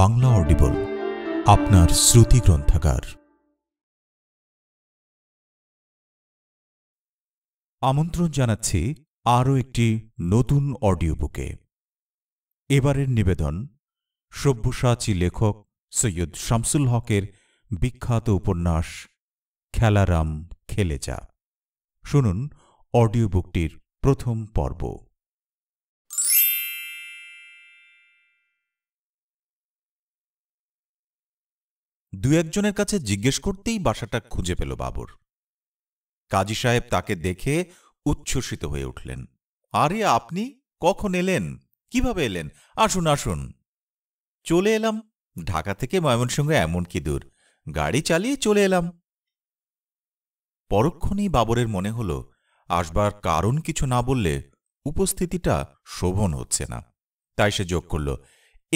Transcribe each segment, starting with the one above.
Bangla audible আপনার শ্রুতি গ্রন্থাগার আমন্ত্রণ জানাচ্ছি আরও একটি নতুন অডিও বুকে এবারের নিবেদন সব্যসাচী লেখক সৈয়দ শামসুল হকের বিখ্যাত উপন্যাস খেলারাম খেলে যা শুনুন অডিও বুকটির প্রথম পর্ব দু একজনের কাছে জিজ্ঞেস করতেই বাসাটা খুঁজে পেল বাবর কাজী সাহেব তাকে দেখে উচ্ছ্বসিত হয়ে উঠলেন আরে আপনি কখন এলেন কিভাবে এলেন আসুন আসুন চলে এলাম ঢাকা থেকে ময়মনসিংহ এমন কি দূর গাড়ি চালিয়ে চলে এলাম পরক্ষণেই বাবরের মনে হল আসবার কারণ কিছু না বললে উপস্থিতিটা শোভন হচ্ছে না তাই সে যোগ করল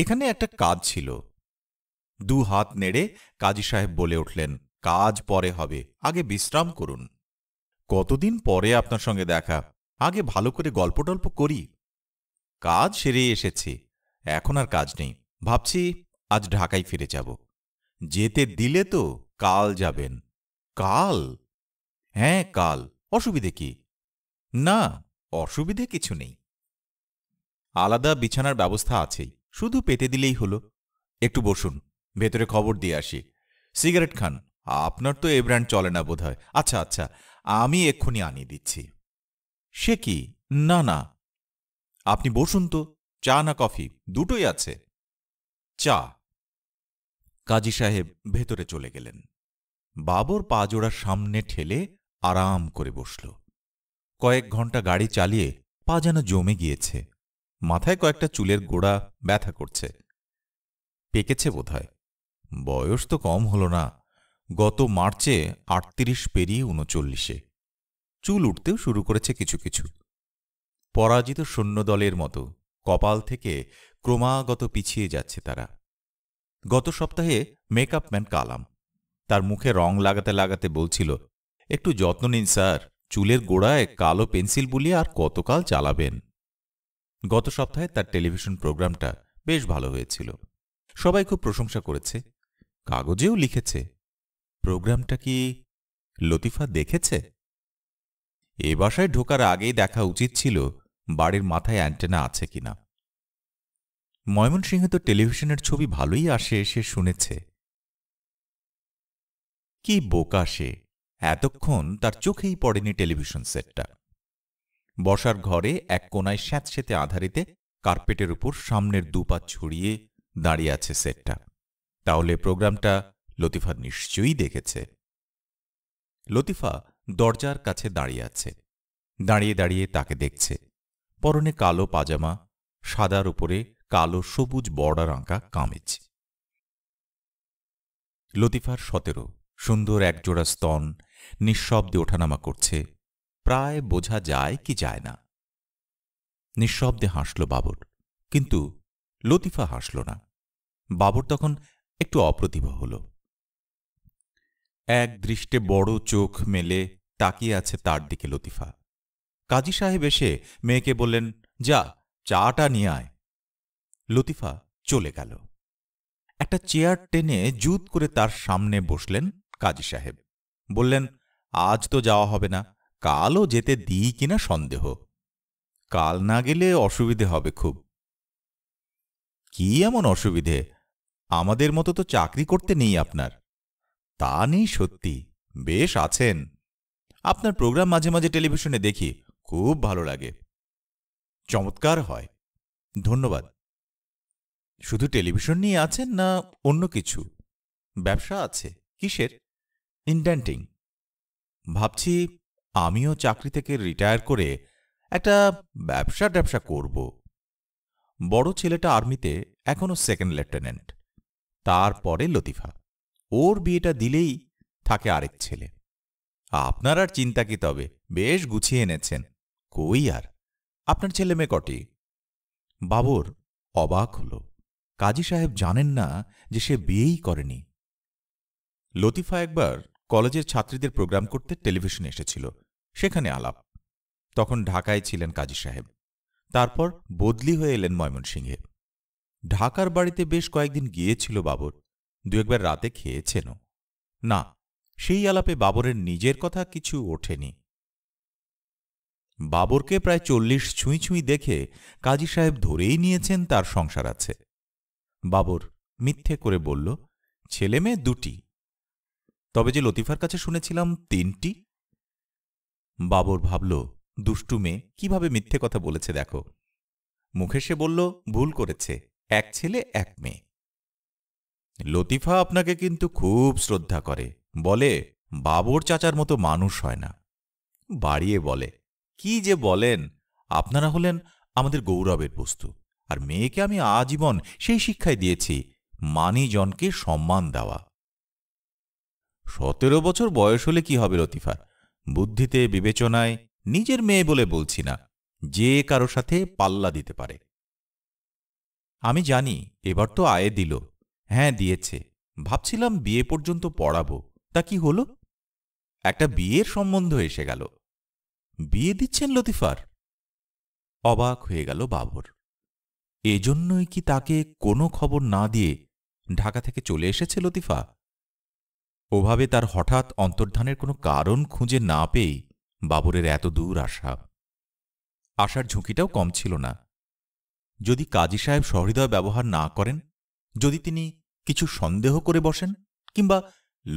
এখানে একটা কাজ ছিল দু হাত নেড়ে কাজী সাহেব বলে উঠলেন কাজ পরে হবে আগে বিশ্রাম করুন কতদিন পরে আপনার সঙ্গে দেখা আগে ভালো করে গল্প টল্প করি কাজ সেরে এসেছি এখন আর কাজ নেই ভাবছি আজ ঢাকায় ফিরে যাব যেতে দিলে তো কাল যাবেন কাল হ্যাঁ কাল অসুবিধে কি না অসুবিধে কিছু নেই আলাদা বিছানার ব্যবস্থা আছেই শুধু পেতে দিলেই হলো একটু বসুন ভেতরে খবর দিয়ে আসি সিগারেট খান আপনার তো এ ব্র্যান্ড চলে না বোধ আচ্ছা আচ্ছা আমি এক্ষুনি আনিয়ে দিচ্ছি সে কি না না আপনি বসুন তো চা না কফি দুটোই আছে চা কাজী সাহেব ভেতরে চলে গেলেন বাবর পা জোড়ার সামনে ঠেলে আরাম করে বসল কয়েক ঘন্টা গাড়ি চালিয়ে পা যেন জমে গিয়েছে মাথায় কয়েকটা চুলের গোড়া ব্যথা করছে পেকেছে বোধহয় বয়স তো কম হল না গত মার্চে আটত্রিশ পেরিয়ে উনচল্লিশে চুল উঠতেও শুরু করেছে কিছু কিছু পরাজিত সৈন্যদলের মতো কপাল থেকে ক্রমাগত পিছিয়ে যাচ্ছে তারা গত সপ্তাহে মেকআপ ম্যান কালাম তার মুখে রং লাগাতে লাগাতে বলছিল একটু যত্ন নিন স্যার চুলের গোড়ায় কালো পেন্সিল বুলিয়ে আর কতকাল চালাবেন গত সপ্তাহে তার টেলিভিশন প্রোগ্রামটা বেশ ভালো হয়েছিল সবাই খুব প্রশংসা করেছে কাগজেও লিখেছে প্রোগ্রামটা কি লতিফা দেখেছে এ বাসায় ঢোকার আগেই দেখা উচিত ছিল বাড়ির মাথায় অ্যান্টেনা আছে কিনা ময়মনসিংহে তো টেলিভিশনের ছবি ভালোই আসে সে শুনেছে কি বোকা সে এতক্ষণ তার চোখেই পড়েনি টেলিভিশন সেটটা বসার ঘরে এক কোনায় স্যাঁতস্যাঁতে আধারিতে কার্পেটের উপর সামনের দুপা ছড়িয়ে দাঁড়িয়ে আছে সেটটা তাহলে প্রোগ্রামটা লতিফা নিশ্চয়ই দেখেছে লতিফা দরজার কাছে দাঁড়িয়ে আছে দাঁড়িয়ে দাঁড়িয়ে তাকে দেখছে পরনে কালো পাজামা সাদার উপরে কালো সবুজ বর্ডার আঁকা কামিজ লতিফার সতেরো সুন্দর একজোড়া স্তন নিঃশব্দে ওঠানামা করছে প্রায় বোঝা যায় কি যায় না নিঃশব্দে হাসল বাবর কিন্তু লতিফা হাসল না বাবর তখন একটু অপ্রতিভ হল এক দৃষ্টে বড় চোখ মেলে তাকিয়ে আছে তার দিকে লতিফা কাজী সাহেব এসে মেয়েকে বললেন যা চাটা নিয়ে আয় লতিফা চলে গেল একটা চেয়ার টেনে জুত করে তার সামনে বসলেন কাজী সাহেব বললেন আজ তো যাওয়া হবে না কালও যেতে দিই কিনা সন্দেহ কাল না গেলে অসুবিধে হবে খুব কি এমন অসুবিধে আমাদের মতো তো চাকরি করতে নেই আপনার তা নেই সত্যি বেশ আছেন আপনার প্রোগ্রাম মাঝে মাঝে টেলিভিশনে দেখি খুব ভালো লাগে চমৎকার হয় ধন্যবাদ শুধু টেলিভিশন নিয়ে আছেন না অন্য কিছু ব্যবসা আছে কিসের ইন্ডেন্টিং ভাবছি আমিও চাকরি থেকে রিটায়ার করে একটা ব্যবসা ট্যাবসা করব বড় ছেলেটা আর্মিতে এখনও সেকেন্ড লেফটেন্যান্ট তারপরে লতিফা ওর বিয়েটা দিলেই থাকে আরেক ছেলে আপনার আর চিন্তা কি তবে বেশ গুছিয়ে এনেছেন কই আর আপনার ছেলে মেয়ে কটি বাবর অবাক হল কাজী সাহেব জানেন না যে সে বিয়েই করেনি লতিফা একবার কলেজের ছাত্রীদের প্রোগ্রাম করতে টেলিভিশনে এসেছিল সেখানে আলাপ তখন ঢাকায় ছিলেন কাজী সাহেব তারপর বদলি হয়ে এলেন ময়মনসিংহে ঢাকার বাড়িতে বেশ কয়েকদিন গিয়েছিল বাবর দু একবার রাতে খেয়েছেন না সেই আলাপে বাবরের নিজের কথা কিছু ওঠেনি বাবরকে প্রায় চল্লিশ ছুঁই ছুঁই দেখে কাজী সাহেব ধরেই নিয়েছেন তার সংসার আছে বাবর মিথ্যে করে বলল ছেলে মেয়ে দুটি তবে যে লতিফার কাছে শুনেছিলাম তিনটি বাবর ভাবল দুষ্টু মেয়ে কীভাবে মিথ্যে কথা বলেছে দেখো মুখে সে বলল ভুল করেছে এক ছেলে এক মেয়ে লতিফা আপনাকে কিন্তু খুব শ্রদ্ধা করে বলে বাবর চাচার মতো মানুষ হয় না বাড়িয়ে বলে কি যে বলেন আপনারা হলেন আমাদের গৌরবের বস্তু আর মেয়েকে আমি আজীবন সেই শিক্ষায় দিয়েছি মানিজনকে সম্মান দেওয়া সতেরো বছর বয়স হলে কি হবে লতিফার বুদ্ধিতে বিবেচনায় নিজের মেয়ে বলে বলছি না যে কারো সাথে পাল্লা দিতে পারে আমি জানি এবার তো আয়ে দিল হ্যাঁ দিয়েছে ভাবছিলাম বিয়ে পর্যন্ত পড়াবো তা কি হল একটা বিয়ের সম্বন্ধ এসে গেল বিয়ে দিচ্ছেন লতিফার অবাক হয়ে গেল বাবর এজন্যই কি তাকে কোনো খবর না দিয়ে ঢাকা থেকে চলে এসেছে লতিফা ওভাবে তার হঠাৎ অন্তর্ধানের কোনো কারণ খুঁজে না পেয়েই বাবরের এত দূর আসা আসার ঝুঁকিটাও কম ছিল না যদি কাজী সাহেব সহৃদয় ব্যবহার না করেন যদি তিনি কিছু সন্দেহ করে বসেন কিংবা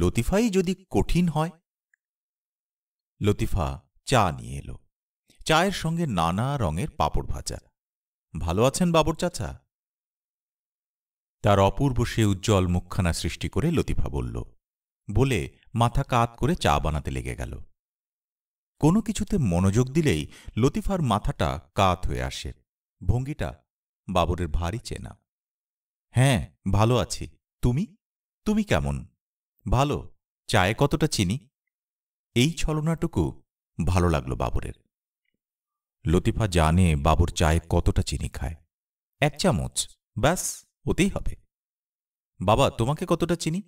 লতিফাই যদি কঠিন হয় লতিফা চা নিয়ে এলো চায়ের সঙ্গে নানা রঙের পাপড় ভাজা ভালো আছেন বাবর চাচা তার অপূর্ব সে উজ্জ্বল মুখখানা সৃষ্টি করে লতিফা বলল বলে মাথা কাত করে চা বানাতে লেগে গেল কোনো কিছুতে মনোযোগ দিলেই লতিফার মাথাটা কাত হয়ে আসে ভঙ্গিটা বাবরের ভারী চেনা হ্যাঁ ভালো আছি তুমি তুমি কেমন ভালো চায়ে কতটা চিনি এই ছলনাটুকু ভালো লাগলো বাবরের লতিফা জানে বাবর চায়ে কতটা চিনি খায় এক চামচ ব্যাস ওতেই হবে বাবা তোমাকে কতটা চিনি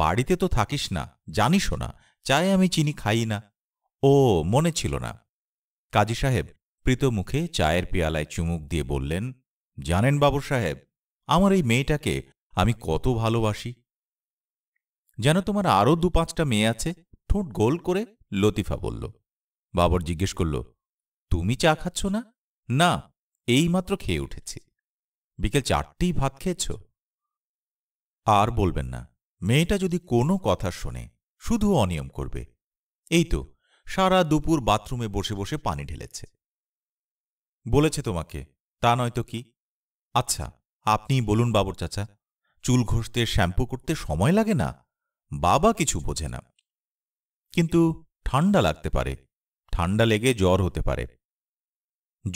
বাড়িতে তো থাকিস না জানিসও না চায়ে আমি চিনি খাই না ও মনে ছিল না কাজী সাহেব প্রীত মুখে চায়ের পেয়ালায় চুমুক দিয়ে বললেন জানেন বাবু সাহেব আমার এই মেয়েটাকে আমি কত ভালোবাসি যেন তোমার আরও দু পাঁচটা মেয়ে আছে ঠোঁট গোল করে লতিফা বলল বাবর জিজ্ঞেস করল তুমি চা খাচ্ছ না না এইমাত্র খেয়ে উঠেছি বিকেল চারটেই ভাত খেয়েছ আর বলবেন না মেয়েটা যদি কোনো কথা শোনে শুধু অনিয়ম করবে এই তো সারা দুপুর বাথরুমে বসে বসে পানি ঢেলেছে বলেছে তোমাকে তা নয়তো কি আচ্ছা আপনি বলুন বাবুর চাচা চুল ঘষতে শ্যাম্পু করতে সময় লাগে না বাবা কিছু বোঝে না কিন্তু ঠান্ডা লাগতে পারে ঠান্ডা লেগে জ্বর হতে পারে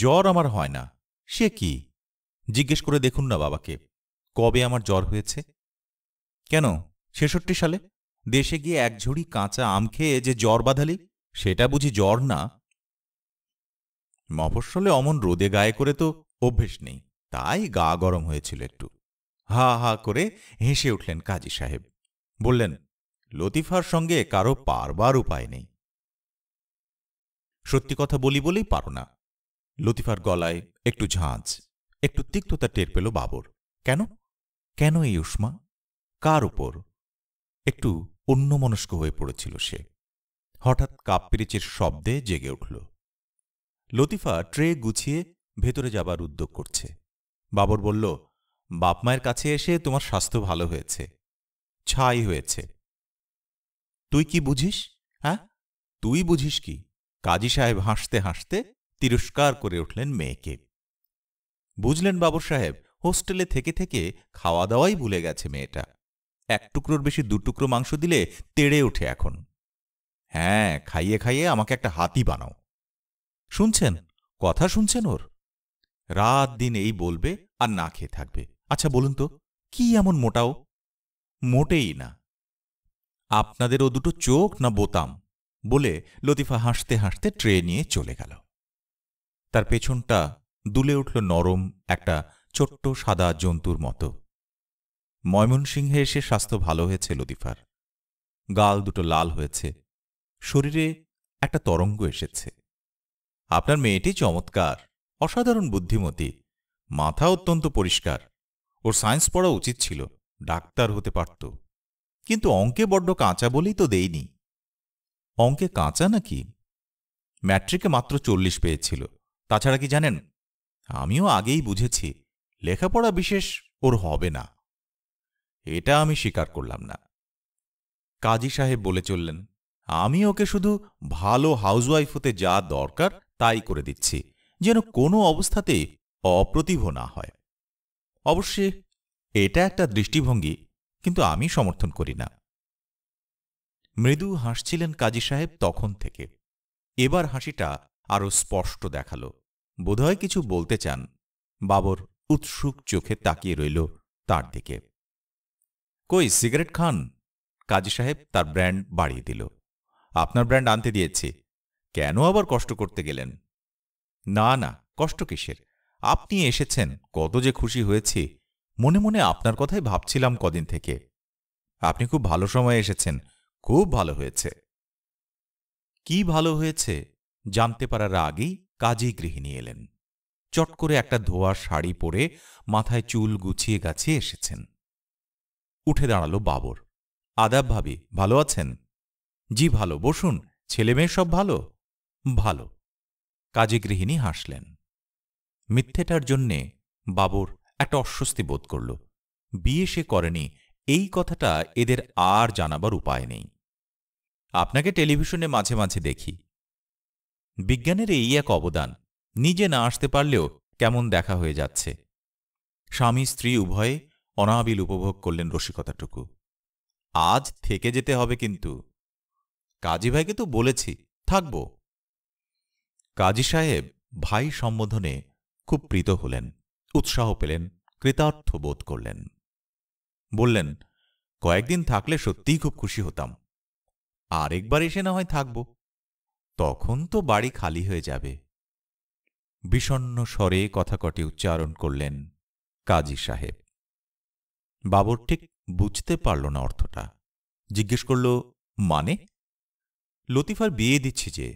জ্বর আমার হয় না সে কি জিজ্ঞেস করে দেখুন না বাবাকে কবে আমার জ্বর হয়েছে কেন ছেষট্টি সালে দেশে গিয়ে এক ঝুড়ি কাঁচা আম খেয়ে যে জ্বর বাঁধালি সেটা বুঝি জ্বর না মফস্বলে অমন রোদে গায়ে করে তো অভ্যেস নেই তাই গা গরম হয়েছিল একটু হা হা করে হেসে উঠলেন কাজী সাহেব বললেন লতিফার সঙ্গে কারো পারবার উপায় নেই সত্যি কথা বলি বলেই পারো না লতিফার গলায় একটু ঝাঁঝ একটু তিক্ততা টের পেল বাবর কেন কেন এই উষ্মা কার উপর একটু অন্যমনস্ক হয়ে পড়েছিল সে হঠাৎ কাপ পিরিচির শব্দে জেগে উঠল লতিফা ট্রে গুছিয়ে ভেতরে যাবার উদ্যোগ করছে বাবর বলল বাপমায়ের কাছে এসে তোমার স্বাস্থ্য ভালো হয়েছে ছাই হয়েছে তুই কি বুঝিস হ্যাঁ তুই বুঝিস কি কাজী সাহেব হাসতে হাসতে তিরস্কার করে উঠলেন মেয়েকে বুঝলেন বাবর সাহেব হোস্টেলে থেকে থেকে খাওয়া দাওয়াই ভুলে গেছে মেয়েটা এক টুকরোর বেশি দুটুকরো মাংস দিলে তেড়ে ওঠে এখন হ্যাঁ খাইয়ে খাইয়ে আমাকে একটা হাতি বানাও শুনছেন কথা শুনছেন ওর রাত দিন এই বলবে আর না খেয়ে থাকবে আচ্ছা বলুন তো কি এমন মোটাও মোটেই না আপনাদের ও দুটো চোখ না বোতাম বলে লতিফা হাসতে হাসতে ট্রে নিয়ে চলে গেল তার পেছনটা দুলে উঠল নরম একটা ছোট্ট সাদা জন্তুর মতো ময়মনসিংহে এসে স্বাস্থ্য ভালো হয়েছে লতিফার গাল দুটো লাল হয়েছে শরীরে একটা তরঙ্গ এসেছে আপনার মেয়েটি চমৎকার অসাধারণ বুদ্ধিমতী মাথা অত্যন্ত পরিষ্কার ওর সায়েন্স পড়া উচিত ছিল ডাক্তার হতে পারত কিন্তু অঙ্কে বড্ড কাঁচা বলেই তো দেইনি অঙ্কে কাঁচা নাকি ম্যাট্রিকে মাত্র চল্লিশ পেয়েছিল তাছাড়া কি জানেন আমিও আগেই বুঝেছি লেখাপড়া বিশেষ ওর হবে না এটা আমি স্বীকার করলাম না কাজী সাহেব বলে চললেন আমি ওকে শুধু ভালো হাউসওয়াইফ হতে যা দরকার তাই করে দিচ্ছি যেন কোনো অবস্থাতে অপ্রতিভ না হয় অবশ্যই এটা একটা দৃষ্টিভঙ্গি কিন্তু আমি সমর্থন করি না মৃদু হাসছিলেন কাজী সাহেব তখন থেকে এবার হাসিটা আরও স্পষ্ট দেখাল বোধহয় কিছু বলতে চান বাবর উৎসুক চোখে তাকিয়ে রইল তার দিকে কই সিগারেট খান কাজী সাহেব তার ব্র্যান্ড বাড়িয়ে দিল আপনার ব্র্যান্ড আনতে দিয়েছি কেন আবার কষ্ট করতে গেলেন না না কষ্ট কিসের আপনি এসেছেন কত যে খুশি হয়েছি মনে মনে আপনার কথাই ভাবছিলাম কদিন থেকে আপনি খুব ভালো সময় এসেছেন খুব ভালো হয়েছে কি ভালো হয়েছে জানতে পারার আগেই কাজেই গৃহিণী এলেন চট করে একটা ধোয়ার শাড়ি পরে মাথায় চুল গুছিয়ে গাছিয়ে এসেছেন উঠে দাঁড়াল বাবর আদাব ভাবি ভালো আছেন জি ভালো বসুন ছেলেমেয়ে সব ভালো ভালো কাজে গৃহিণী হাসলেন মিথ্যেটার জন্যে বাবুর একটা অস্বস্তি বোধ করল বিয়ে সে করেনি এই কথাটা এদের আর জানাবার উপায় নেই আপনাকে টেলিভিশনে মাঝে মাঝে দেখি বিজ্ঞানের এই এক অবদান নিজে না আসতে পারলেও কেমন দেখা হয়ে যাচ্ছে স্বামী স্ত্রী উভয়ে অনাবিল উপভোগ করলেন রসিকতাটুকু আজ থেকে যেতে হবে কিন্তু কাজী ভাইকে তো বলেছি থাকবো কাজী সাহেব ভাই সম্বোধনে খুব প্রীত হলেন উৎসাহ পেলেন কৃতার্থ বোধ করলেন বললেন কয়েকদিন থাকলে সত্যিই খুব খুশি হতাম আরেকবার এসে না হয় থাকব তখন তো বাড়ি খালি হয়ে যাবে বিষণ্ন স্বরে কথা কটি উচ্চারণ করলেন কাজী সাহেব বাবর ঠিক বুঝতে পারল না অর্থটা জিজ্ঞেস করল মানে লতিফার বিয়ে দিচ্ছি যে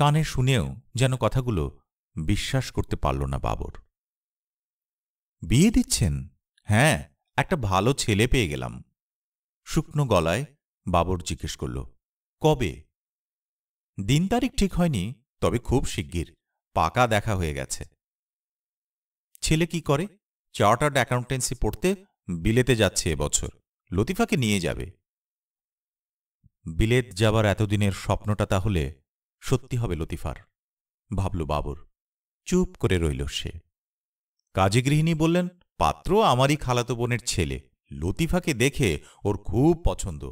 কানে শুনেও যেন কথাগুলো বিশ্বাস করতে পারল না বাবর বিয়ে দিচ্ছেন হ্যাঁ একটা ভালো ছেলে পেয়ে গেলাম শুকনো গলায় বাবর জিজ্ঞেস করল কবে দিন তারিখ ঠিক হয়নি তবে খুব শিগগির পাকা দেখা হয়ে গেছে ছেলে কি করে চার্টার্ড অ্যাকাউন্টেন্সি পড়তে বিলেতে যাচ্ছে এবছর লতিফাকে নিয়ে যাবে বিলেত যাবার এতদিনের স্বপ্নটা তাহলে সত্যি হবে লতিফার ভাবল বাবর চুপ করে রইল সে কাজী গৃহিণী বললেন পাত্র আমারই খালাতো বোনের ছেলে লতিফাকে দেখে ওর খুব পছন্দ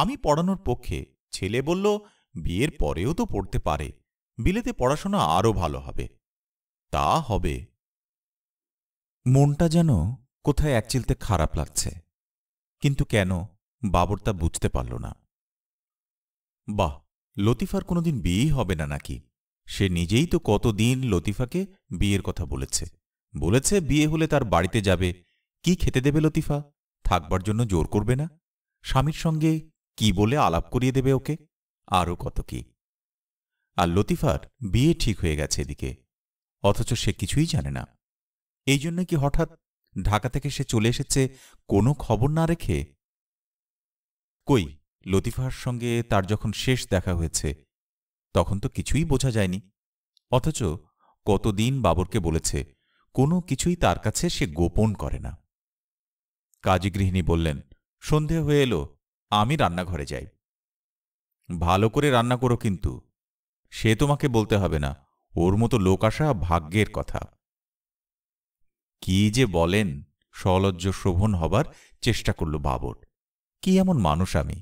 আমি পড়ানোর পক্ষে ছেলে বলল বিয়ের পরেও তো পড়তে পারে বিলেতে পড়াশোনা আরও ভালো হবে তা হবে মনটা যেন কোথায় একচিলতে খারাপ লাগছে কিন্তু কেন বাবর তা বুঝতে পারল না বাহ লতিফার কোনোদিন বিয়েই হবে না নাকি সে নিজেই তো কতদিন লতিফাকে বিয়ের কথা বলেছে বলেছে বিয়ে হলে তার বাড়িতে যাবে কি খেতে দেবে লতিফা থাকবার জন্য জোর করবে না স্বামীর সঙ্গে কি বলে আলাপ করিয়ে দেবে ওকে আরও কত কি আর লতিফার বিয়ে ঠিক হয়ে গেছে এদিকে অথচ সে কিছুই জানে না এই জন্য কি হঠাৎ ঢাকা থেকে সে চলে এসেছে কোনো খবর না রেখে কই লতিফার সঙ্গে তার যখন শেষ দেখা হয়েছে তখন তো কিছুই বোঝা যায়নি অথচ কতদিন বাবরকে বলেছে কোনো কিছুই তার কাছে সে গোপন করে না কাজী গৃহিণী বললেন সন্ধে হয়ে এলো আমি রান্নাঘরে যাই ভালো করে রান্না করো কিন্তু সে তোমাকে বলতে হবে না ওর মতো লোক আসা ভাগ্যের কথা কি যে বলেন সলজ্জ শোভন হবার চেষ্টা করল বাবর কি এমন মানুষ আমি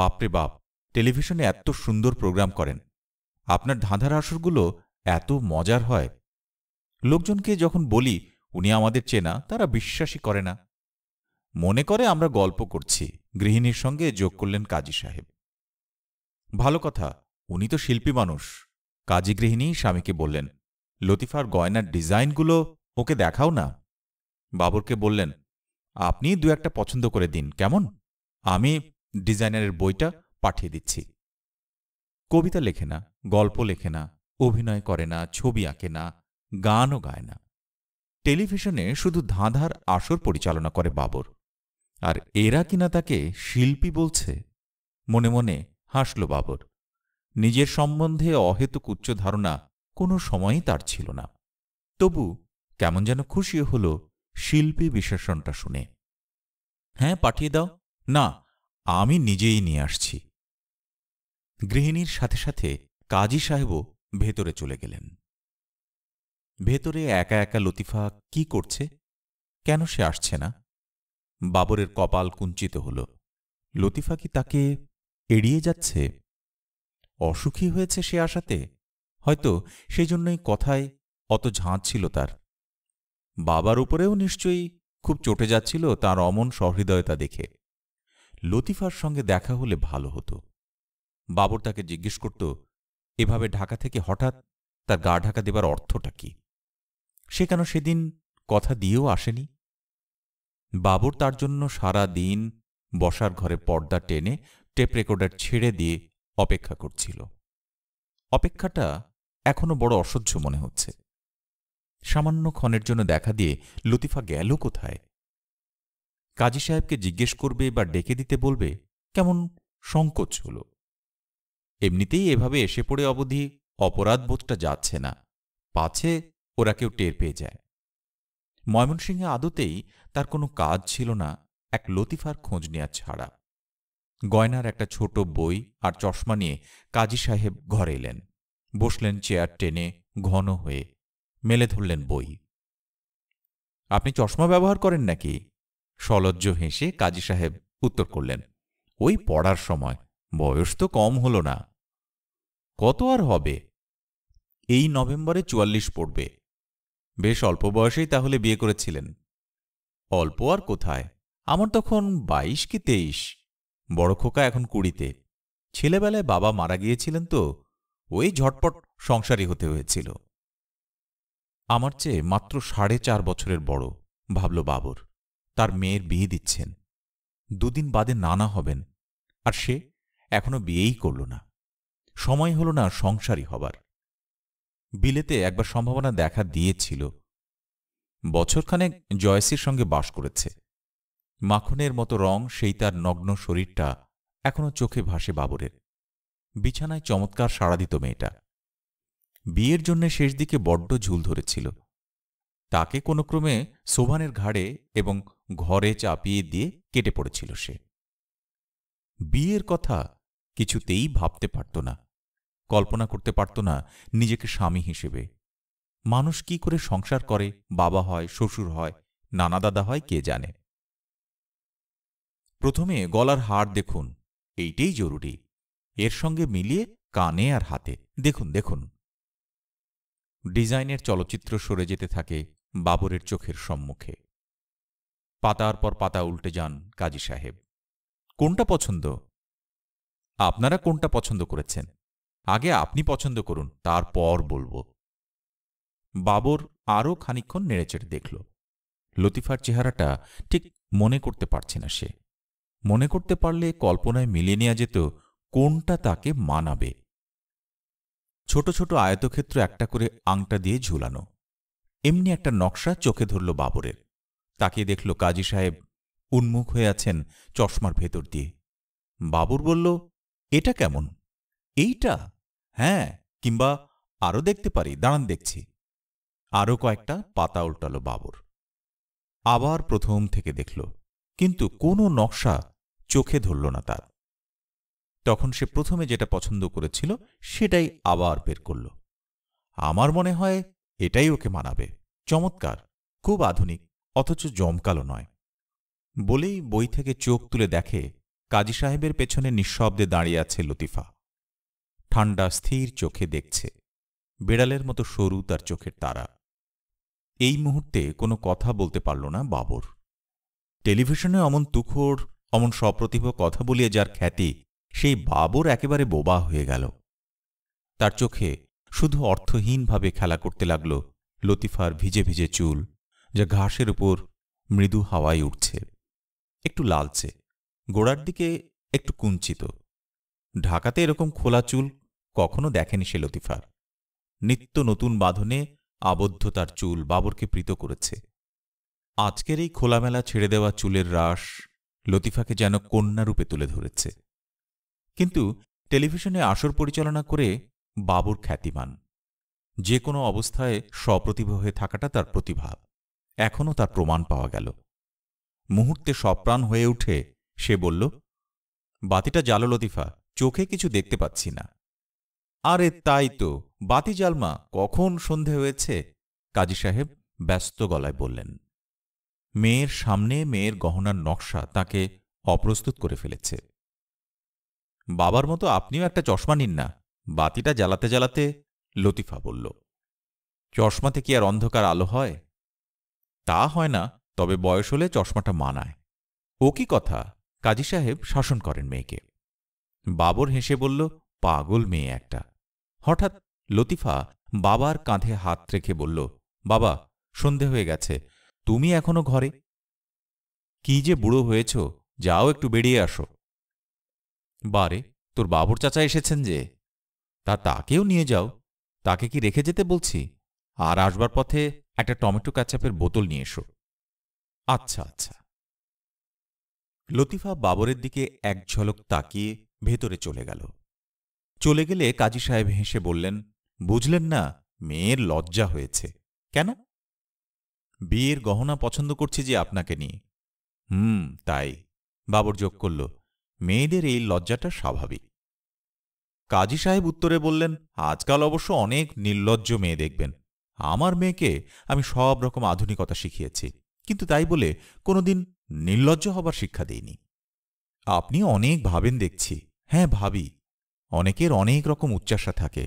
বাপরে বাপ টেলিভিশনে এত সুন্দর প্রোগ্রাম করেন আপনার ধাঁধার আসরগুলো এত মজার হয় লোকজনকে যখন বলি উনি আমাদের চেনা তারা বিশ্বাসই করে না মনে করে আমরা গল্প করছি গৃহিণীর সঙ্গে যোগ করলেন কাজী সাহেব ভালো কথা উনি তো শিল্পী মানুষ কাজী গৃহিণী স্বামীকে বললেন লতিফার গয়নার ডিজাইনগুলো ওকে দেখাও না বাবরকে বললেন আপনি দু একটা পছন্দ করে দিন কেমন আমি ডিজাইনারের বইটা পাঠিয়ে দিচ্ছি কবিতা লেখে না গল্প লেখে না অভিনয় করে না ছবি আঁকে না গানও গায় না টেলিভিশনে শুধু ধাঁধার আসর পরিচালনা করে বাবর আর এরা কিনা তাকে শিল্পী বলছে মনে মনে হাসল বাবর নিজের সম্বন্ধে অহেতুক উচ্চ ধারণা কোনো সময়ই তার ছিল না তবু কেমন যেন খুশিও হল শিল্পী বিশেষণটা শুনে হ্যাঁ পাঠিয়ে দাও না আমি নিজেই নিয়ে আসছি গৃহিণীর সাথে সাথে কাজী সাহেবও ভেতরে চলে গেলেন ভেতরে একা একা লতিফা কি করছে কেন সে আসছে না বাবরের কপাল কুঞ্চিত হল লতিফা কি তাকে এড়িয়ে যাচ্ছে অসুখী হয়েছে সে আসাতে হয়তো সেই জন্যই কথায় অত ঝাঁজ ছিল তার বাবার উপরেও নিশ্চয়ই খুব চটে যাচ্ছিল তার অমন সহৃদয়তা দেখে লতিফার সঙ্গে দেখা হলে ভালো হতো বাবর তাকে জিজ্ঞেস করত এভাবে ঢাকা থেকে হঠাৎ তার গা ঢাকা দেবার অর্থটা কি সে কেন সেদিন কথা দিয়েও আসেনি বাবর তার জন্য সারা দিন বসার ঘরে পর্দা টেনে টেপ রেকর্ডার ছেড়ে দিয়ে অপেক্ষা করছিল অপেক্ষাটা এখনও বড় অসহ্য মনে হচ্ছে সামান্য ক্ষণের জন্য দেখা দিয়ে লতিফা গেল কোথায় কাজী সাহেবকে জিজ্ঞেস করবে বা ডেকে দিতে বলবে কেমন সংকোচ হল এমনিতেই এভাবে এসে পড়ে অবধি অপরাধবোধটা যাচ্ছে না পাছে ওরা কেউ টের পেয়ে যায় ময়মনসিংহে আদতেই তার কোনো কাজ ছিল না এক লতিফার খোঁজ নেওয়া ছাড়া গয়নার একটা ছোট বই আর চশমা নিয়ে কাজী সাহেব ঘরে এলেন বসলেন চেয়ার টেনে ঘন হয়ে মেলে ধরলেন বই আপনি চশমা ব্যবহার করেন নাকি সলজ্জ হেসে কাজী সাহেব উত্তর করলেন ওই পড়ার সময় বয়স তো কম হল না কত আর হবে এই নভেম্বরে চুয়াল্লিশ পড়বে বেশ অল্প বয়সেই তাহলে বিয়ে করেছিলেন অল্প আর কোথায় আমার তখন বাইশ কি তেইশ বড় খোকা এখন কুড়িতে ছেলেবেলায় বাবা মারা গিয়েছিলেন তো ওই ঝটপট সংসারী হতে হয়েছিল আমার চেয়ে মাত্র সাড়ে চার বছরের বড় ভাবল বাবর তার মেয়ের বিয়ে দিচ্ছেন দুদিন বাদে নানা হবেন আর সে এখনো বিয়েই করল না সময় হল না সংসারী হবার বিলেতে একবার সম্ভাবনা দেখা দিয়েছিল বছরখানেক জয়সির সঙ্গে বাস করেছে মাখনের মতো রং সেই তার নগ্ন শরীরটা এখনো চোখে ভাসে বাবরের বিছানায় চমৎকার সাড়া দিত মেয়েটা বিয়ের জন্যে শেষ দিকে বড্ড ঝুল ধরেছিল তাকে কোনো ক্রমে সোভানের ঘাড়ে এবং ঘরে চাপিয়ে দিয়ে কেটে পড়েছিল সে বিয়ের কথা কিছুতেই ভাবতে পারত না কল্পনা করতে পারত না নিজেকে স্বামী হিসেবে মানুষ কি করে সংসার করে বাবা হয় শ্বশুর হয় নানা দাদা হয় কে জানে প্রথমে গলার হাড় দেখুন এইটাই জরুরি এর সঙ্গে মিলিয়ে কানে আর হাতে দেখুন দেখুন ডিজাইনের চলচ্চিত্র সরে যেতে থাকে বাবরের চোখের সম্মুখে পাতার পর পাতা উল্টে যান কাজী সাহেব কোনটা পছন্দ আপনারা কোনটা পছন্দ করেছেন আগে আপনি পছন্দ করুন তারপর বলবো বাবর আরও খানিক্ষণ নেড়েচেড়ে দেখল লতিফার চেহারাটা ঠিক মনে করতে পারছে না সে মনে করতে পারলে কল্পনায় মিলিয়ে নেওয়া যেত কোনটা তাকে মানাবে ছোট ছোট আয়তক্ষেত্র একটা করে আংটা দিয়ে ঝুলানো এমনি একটা নকশা চোখে ধরল বাবরের তাকে দেখল কাজী সাহেব উন্মুখ হয়ে আছেন চশমার ভেতর দিয়ে বাবুর বলল এটা কেমন এইটা হ্যাঁ কিংবা আরও দেখতে পারি দাঁড়ান দেখছি আরও কয়েকটা পাতা উল্টাল বাবর আবার প্রথম থেকে দেখল কিন্তু কোনো নকশা চোখে ধরল না তার তখন সে প্রথমে যেটা পছন্দ করেছিল সেটাই আবার বের করল আমার মনে হয় এটাই ওকে মানাবে চমৎকার খুব আধুনিক অথচ জমকালো নয় বলেই বই থেকে চোখ তুলে দেখে কাজী সাহেবের পেছনে নিঃশব্দে দাঁড়িয়ে আছে লতিফা ঠান্ডা স্থির চোখে দেখছে বেড়ালের মতো সরু তার চোখের তারা এই মুহূর্তে কোনো কথা বলতে পারল না বাবর টেলিভিশনে অমন তুখোর অমন সপ্রতিভ কথা বলিয়ে যার খ্যাতি সেই বাবর একেবারে বোবা হয়ে গেল তার চোখে শুধু অর্থহীনভাবে খেলা করতে লাগল লতিফার ভিজে ভিজে চুল যা ঘাসের উপর মৃদু হাওয়ায় উঠছে একটু লালচে গোড়ার দিকে একটু কুঞ্চিত ঢাকাতে এরকম খোলা চুল কখনো দেখেনি সে লতিফার নিত্য নতুন বাঁধনে আবদ্ধ তার চুল বাবরকে প্রীত করেছে আজকের এই খোলামেলা ছেড়ে দেওয়া চুলের রাস লতিফাকে যেন কন্যারূপে তুলে ধরেছে কিন্তু টেলিভিশনে আসর পরিচালনা করে বাবুর খ্যাতিমান যে কোনো অবস্থায় সপ্রতিভ হয়ে থাকাটা তার প্রতিভা এখনও তার প্রমাণ পাওয়া গেল মুহূর্তে সপ্রাণ হয়ে উঠে সে বলল বাতিটা জালো লতিফা চোখে কিছু দেখতে পাচ্ছি না আরে তাই তো বাতি জালমা কখন সন্ধে হয়েছে কাজী সাহেব ব্যস্ত গলায় বললেন মেয়ের সামনে মেয়ের গহনার নকশা তাকে অপ্রস্তুত করে ফেলেছে বাবার মতো আপনিও একটা চশমা নিন না বাতিটা জ্বালাতে জ্বালাতে লতিফা বলল চশমাতে কি আর অন্ধকার আলো হয় তা হয় না তবে বয়স হলে চশমাটা মানায় ও কি কথা কাজী সাহেব শাসন করেন মেয়েকে বাবর হেসে বলল পাগল মেয়ে একটা হঠাৎ লতিফা বাবার কাঁধে হাত রেখে বলল বাবা সন্ধে হয়ে গেছে তুমি এখনো ঘরে কি যে বুড়ো হয়েছ যাও একটু বেরিয়ে আসো বারে তোর বাবর চাচা এসেছেন যে তা তাকেও নিয়ে যাও তাকে কি রেখে যেতে বলছি আর আসবার পথে একটা টমেটো ক্যাচাপের বোতল নিয়ে এসো আচ্ছা আচ্ছা লতিফা বাবরের দিকে এক ঝলক তাকিয়ে ভেতরে চলে গেল চলে গেলে কাজী সাহেব হেসে বললেন বুঝলেন না মেয়ের লজ্জা হয়েছে কেন বিয়ের গহনা পছন্দ করছি যে আপনাকে নিয়ে হুম তাই বাবর যোগ করল মেয়েদের এই লজ্জাটা স্বাভাবিক কাজী সাহেব উত্তরে বললেন আজকাল অবশ্য অনেক নির্লজ্জ মেয়ে দেখবেন আমার মেয়েকে আমি সব রকম আধুনিকতা শিখিয়েছি কিন্তু তাই বলে কোনোদিন নির্লজ্জ হবার শিক্ষা দিইনি আপনি অনেক ভাবেন দেখছি হ্যাঁ ভাবি অনেকের অনেক রকম উচ্চাসা থাকে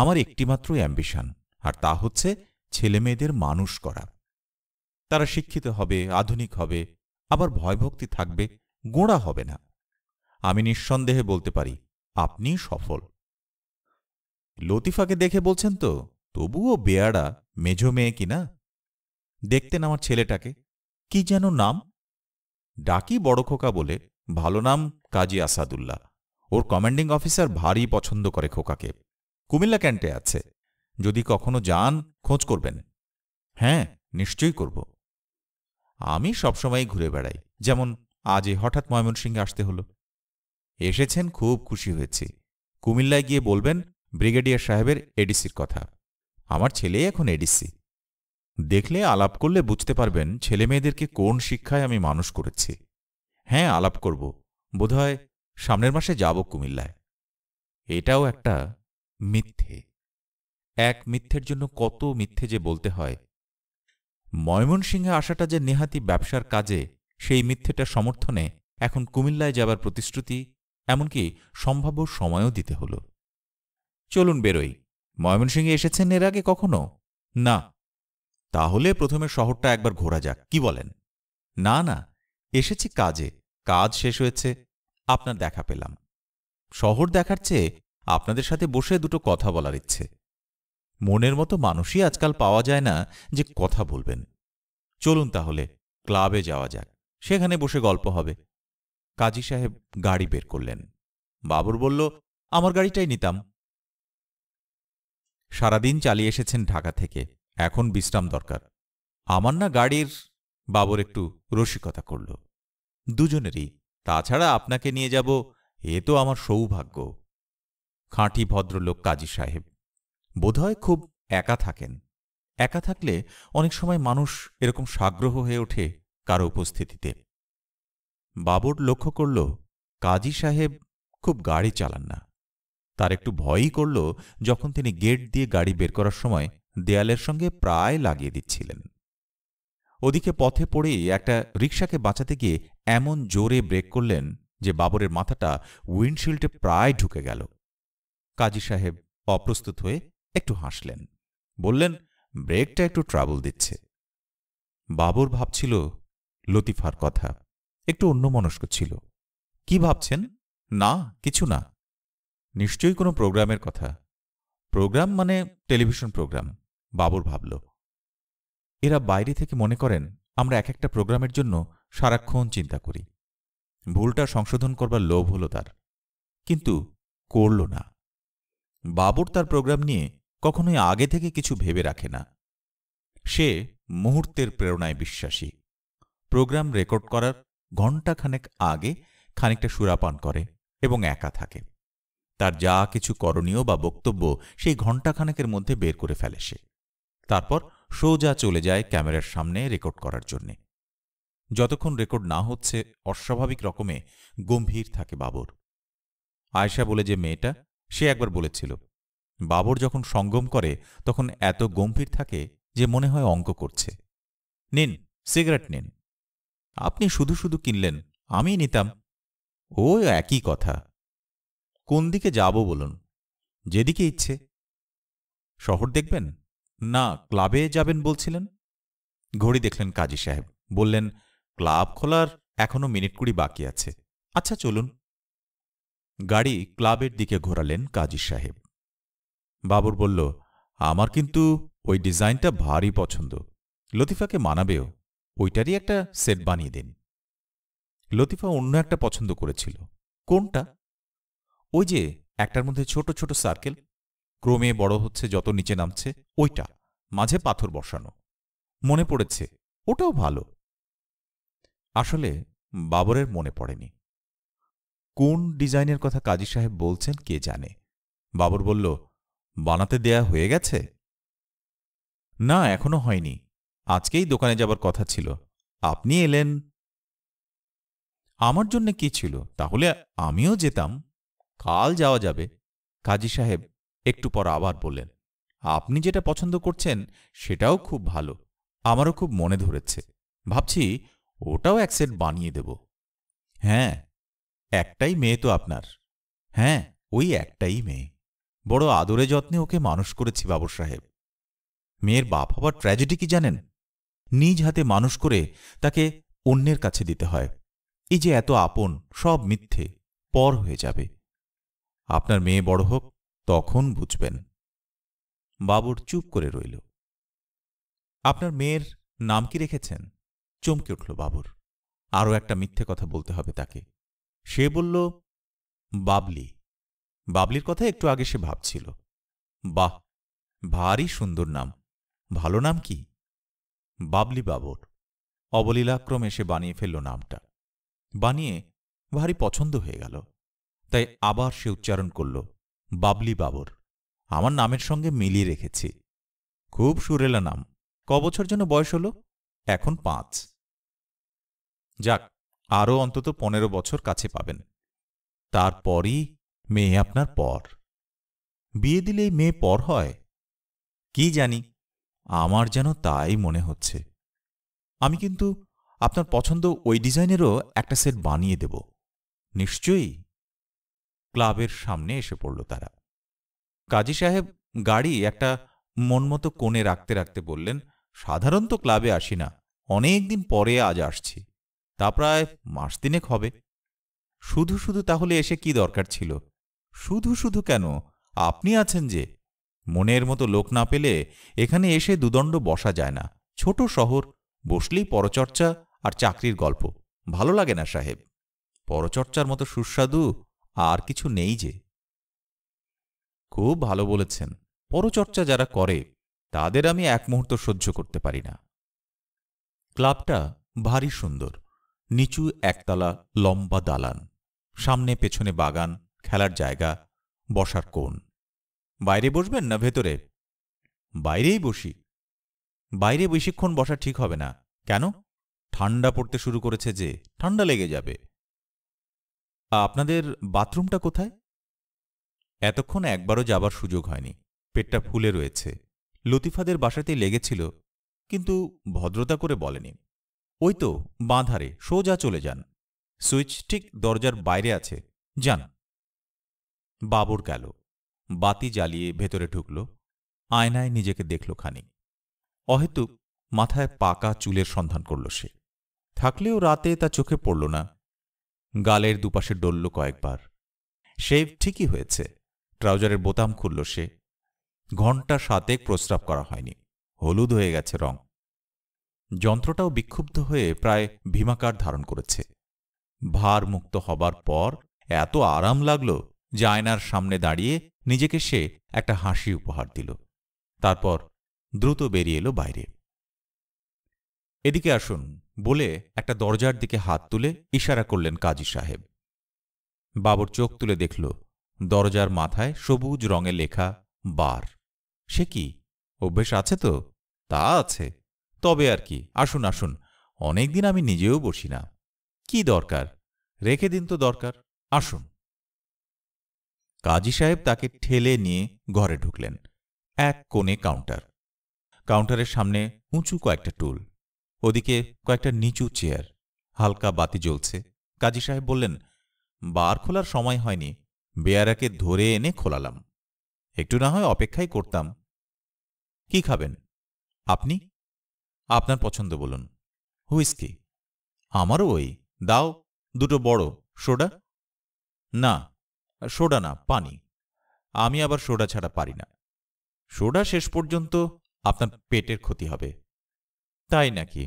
আমার একটিমাত্র অ্যাম্বিশন আর তা হচ্ছে ছেলেমেয়েদের মানুষ করা তারা শিক্ষিত হবে আধুনিক হবে আবার ভয়ভক্তি থাকবে গোড়া হবে না আমি নিঃসন্দেহে বলতে পারি আপনি সফল লতিফাকে দেখে বলছেন তো তবুও বেয়ারা মেঝো মেয়ে কিনা দেখতেন আমার ছেলেটাকে কি যেন নাম ডাকি বড় খোকা বলে ভালো নাম কাজী আসাদুল্লাহ ওর কমান্ডিং অফিসার ভারী পছন্দ করে খোকাকে কুমিল্লা ক্যান্টে আছে যদি কখনো যান খোঁজ করবেন হ্যাঁ নিশ্চয়ই করব আমি সবসময় ঘুরে বেড়াই যেমন আজই হঠাৎ ময়মনসিংহে আসতে হলো এসেছেন খুব খুশি হয়েছি কুমিল্লায় গিয়ে বলবেন ব্রিগেডিয়ার সাহেবের এডিসির কথা আমার ছেলেই এখন এডিসি দেখলে আলাপ করলে বুঝতে পারবেন ছেলেমেয়েদেরকে কোন শিক্ষায় আমি মানুষ করেছি হ্যাঁ আলাপ করব বোধহয় সামনের মাসে যাব কুমিল্লায় এটাও একটা মিথ্যে এক মিথ্যের জন্য কত মিথ্যে যে বলতে হয় ময়মনসিংহে আসাটা যে নেহাতি ব্যবসার কাজে সেই মিথ্যেটা সমর্থনে এখন কুমিল্লায় যাবার প্রতিশ্রুতি এমনকি সম্ভাব্য সময়ও দিতে হলো চলুন বেরোই ময়মনসিংহে এসেছেন এর আগে কখনো না তাহলে প্রথমে শহরটা একবার ঘোরা যাক কি বলেন না না এসেছি কাজে কাজ শেষ হয়েছে আপনার দেখা পেলাম শহর দেখার চেয়ে আপনাদের সাথে বসে দুটো কথা বলার ইচ্ছে মনের মতো মানুষই আজকাল পাওয়া যায় না যে কথা বলবেন চলুন তাহলে ক্লাবে যাওয়া যাক সেখানে বসে গল্প হবে কাজী সাহেব গাড়ি বের করলেন বাবর বলল আমার গাড়িটাই নিতাম সারাদিন চালিয়ে এসেছেন ঢাকা থেকে এখন বিশ্রাম দরকার আমার না গাড়ির বাবর একটু রসিকতা করল দুজনেরই তাছাড়া আপনাকে নিয়ে যাব এ তো আমার সৌভাগ্য খাঁটি ভদ্রলোক কাজী সাহেব বোধহয় খুব একা থাকেন একা থাকলে অনেক সময় মানুষ এরকম সাগ্রহ হয়ে ওঠে কারো উপস্থিতিতে বাবর লক্ষ্য করল কাজী সাহেব খুব গাড়ি চালান না তার একটু ভয়ই করল যখন তিনি গেট দিয়ে গাড়ি বের করার সময় দেয়ালের সঙ্গে প্রায় লাগিয়ে দিচ্ছিলেন ওদিকে পথে পড়েই একটা রিক্সাকে বাঁচাতে গিয়ে এমন জোরে ব্রেক করলেন যে বাবরের মাথাটা উইন্ডশিল্ডে প্রায় ঢুকে গেল কাজী সাহেব অপ্রস্তুত হয়ে একটু হাসলেন বললেন ব্রেকটা একটু ট্রাবল দিচ্ছে বাবর ভাবছিল লতিফার কথা একটু অন্যমনস্ক ছিল কি ভাবছেন না কিছু না নিশ্চয়ই কোনো প্রোগ্রামের কথা প্রোগ্রাম মানে টেলিভিশন প্রোগ্রাম বাবুর ভাবল এরা বাইরে থেকে মনে করেন আমরা এক একটা প্রোগ্রামের জন্য সারাক্ষণ চিন্তা করি ভুলটা সংশোধন করবার লোভ হল তার কিন্তু করল না বাবুর তার প্রোগ্রাম নিয়ে কখনোই আগে থেকে কিছু ভেবে রাখে না সে মুহূর্তের প্রেরণায় বিশ্বাসী প্রোগ্রাম রেকর্ড করার ঘণ্টাখানেক আগে খানিকটা সুরাপান করে এবং একা থাকে তার যা কিছু করণীয় বা বক্তব্য সেই ঘণ্টাখানেকের মধ্যে বের করে ফেলে সে তারপর সোজা চলে যায় ক্যামেরার সামনে রেকর্ড করার জন্যে যতক্ষণ রেকর্ড না হচ্ছে অস্বাভাবিক রকমে গম্ভীর থাকে বাবর আয়সা বলে যে মেয়েটা সে একবার বলেছিল বাবর যখন সঙ্গম করে তখন এত গম্ভীর থাকে যে মনে হয় অঙ্ক করছে নিন সিগারেট নিন আপনি শুধু শুধু কিনলেন আমি নিতাম ও একই কথা কোন দিকে যাব বলুন যেদিকে ইচ্ছে শহর দেখবেন না ক্লাবে যাবেন বলছিলেন ঘড়ি দেখলেন কাজী সাহেব বললেন ক্লাব খোলার এখনও মিনিট কুড়ি বাকি আছে আচ্ছা চলুন গাড়ি ক্লাবের দিকে ঘোরালেন কাজী সাহেব বাবুর বলল আমার কিন্তু ওই ডিজাইনটা ভারী পছন্দ লতিফাকে মানাবেও ওইটারই একটা সেট বানিয়ে দিন লতিফা অন্য একটা পছন্দ করেছিল কোনটা ওই যে একটার মধ্যে ছোট ছোট সার্কেল ক্রমে বড় হচ্ছে যত নিচে নামছে ওইটা মাঝে পাথর বসানো মনে পড়েছে ওটাও ভালো আসলে বাবরের মনে পড়েনি কোন ডিজাইনের কথা কাজী সাহেব বলছেন কে জানে বাবর বলল বানাতে দেয়া হয়ে গেছে না এখনো হয়নি আজকেই দোকানে যাবার কথা ছিল আপনি এলেন আমার জন্য কি ছিল তাহলে আমিও যেতাম কাল যাওয়া যাবে কাজী সাহেব একটু পর আবার বললেন আপনি যেটা পছন্দ করছেন সেটাও খুব ভালো আমারও খুব মনে ধরেছে ভাবছি ওটাও এক সেট বানিয়ে দেব হ্যাঁ একটাই মেয়ে তো আপনার হ্যাঁ ওই একটাই মেয়ে বড় আদরে যত্নে ওকে মানুষ করেছি বাবুর সাহেব মেয়ের বাপ হবার ট্র্যাজেডি কি জানেন নিজ হাতে মানুষ করে তাকে অন্যের কাছে দিতে হয় এই যে এত আপন সব মিথ্যে পর হয়ে যাবে আপনার মেয়ে বড় হোক তখন বুঝবেন বাবুর চুপ করে রইল আপনার মেয়ের নাম কি রেখেছেন চমকে উঠল বাবুর আরও একটা মিথ্যে কথা বলতে হবে তাকে সে বলল বাবলি বাবলির কথা একটু আগে সে ভাবছিল বাহ ভারী সুন্দর নাম ভালো নাম কি বাবলি বাবর অবলীলাক্রমে সে বানিয়ে ফেলল নামটা বানিয়ে ভারী পছন্দ হয়ে গেল তাই আবার সে উচ্চারণ করল বাবলি বাবর আমার নামের সঙ্গে মিলিয়ে রেখেছি খুব সুরেলা নাম ক বছর যেন বয়স হল এখন পাঁচ যাক আরও অন্তত পনেরো বছর কাছে পাবেন তারপরই মেয়ে আপনার পর বিয়ে দিলেই মেয়ে পর হয় কি জানি আমার যেন তাই মনে হচ্ছে আমি কিন্তু আপনার পছন্দ ওই ডিজাইনেরও একটা সেট বানিয়ে দেব নিশ্চয়ই ক্লাবের সামনে এসে পড়ল তারা কাজী সাহেব গাড়ি একটা মনমতো কোণে রাখতে রাখতে বললেন সাধারণত ক্লাবে আসি না অনেক দিন পরে আজ আসছি তা প্রায় মাস দিনেক হবে শুধু শুধু তাহলে এসে কি দরকার ছিল শুধু শুধু কেন আপনি আছেন যে মনের মতো লোক না পেলে এখানে এসে দুদণ্ড বসা যায় না ছোট শহর বসলেই পরচর্চা আর চাকরির গল্প ভালো লাগে না সাহেব পরচর্চার মতো সুস্বাদু আর কিছু নেই যে খুব ভালো বলেছেন পরচর্চা যারা করে তাদের আমি এক মুহূর্ত সহ্য করতে পারি না ক্লাবটা ভারী সুন্দর নিচু একতলা লম্বা দালান সামনে পেছনে বাগান খেলার জায়গা বসার কোণ বাইরে বসবেন না ভেতরে বাইরেই বসি বাইরে বেশিক্ষণ বসা ঠিক হবে না কেন ঠান্ডা পড়তে শুরু করেছে যে ঠান্ডা লেগে যাবে আপনাদের বাথরুমটা কোথায় এতক্ষণ একবারও যাবার সুযোগ হয়নি পেটটা ফুলে রয়েছে লতিফাদের বাসাতেই লেগেছিল কিন্তু ভদ্রতা করে বলেনি ওই তো বাঁধারে সোজা চলে যান সুইচ ঠিক দরজার বাইরে আছে যান বাবর গেল বাতি জ্বালিয়ে ভেতরে ঢুকল আয়নায় নিজেকে দেখল খানিক অহেতুক মাথায় পাকা চুলের সন্ধান করল সে থাকলেও রাতে তা চোখে পড়ল না গালের দুপাশে ডলল কয়েকবার শেভ ঠিকই হয়েছে ট্রাউজারের বোতাম খুলল সে ঘণ্টা সাতেক প্রস্রাব করা হয়নি হলুদ হয়ে গেছে রং যন্ত্রটাও বিক্ষুব্ধ হয়ে প্রায় ভীমাকার ধারণ করেছে ভার মুক্ত হবার পর এত আরাম লাগল যে আয়নার সামনে দাঁড়িয়ে নিজেকে সে একটা হাসি উপহার দিল তারপর দ্রুত বেরিয়ে এলো বাইরে এদিকে আসুন বলে একটা দরজার দিকে হাত তুলে ইশারা করলেন কাজী সাহেব বাবর চোখ তুলে দেখল দরজার মাথায় সবুজ রঙে লেখা বার সে কি অভ্যেস আছে তো তা আছে তবে আর কি আসুন আসুন অনেকদিন আমি নিজেও বসি না কি দরকার রেখে দিন তো দরকার আসুন কাজী সাহেব তাকে ঠেলে নিয়ে ঘরে ঢুকলেন এক কোণে কাউন্টার কাউন্টারের সামনে উঁচু কয়েকটা টুল ওদিকে কয়েকটা নিচু চেয়ার হালকা বাতি জ্বলছে কাজী সাহেব বললেন বার খোলার সময় হয়নি বেয়ারাকে ধরে এনে খোলালাম একটু না হয় অপেক্ষাই করতাম কি খাবেন আপনি আপনার পছন্দ বলুন হুইস্কি আমারও ওই দাও দুটো বড় সোডা না সোডা না পানি আমি আবার সোডা ছাড়া পারি না সোডা শেষ পর্যন্ত আপনার পেটের ক্ষতি হবে তাই নাকি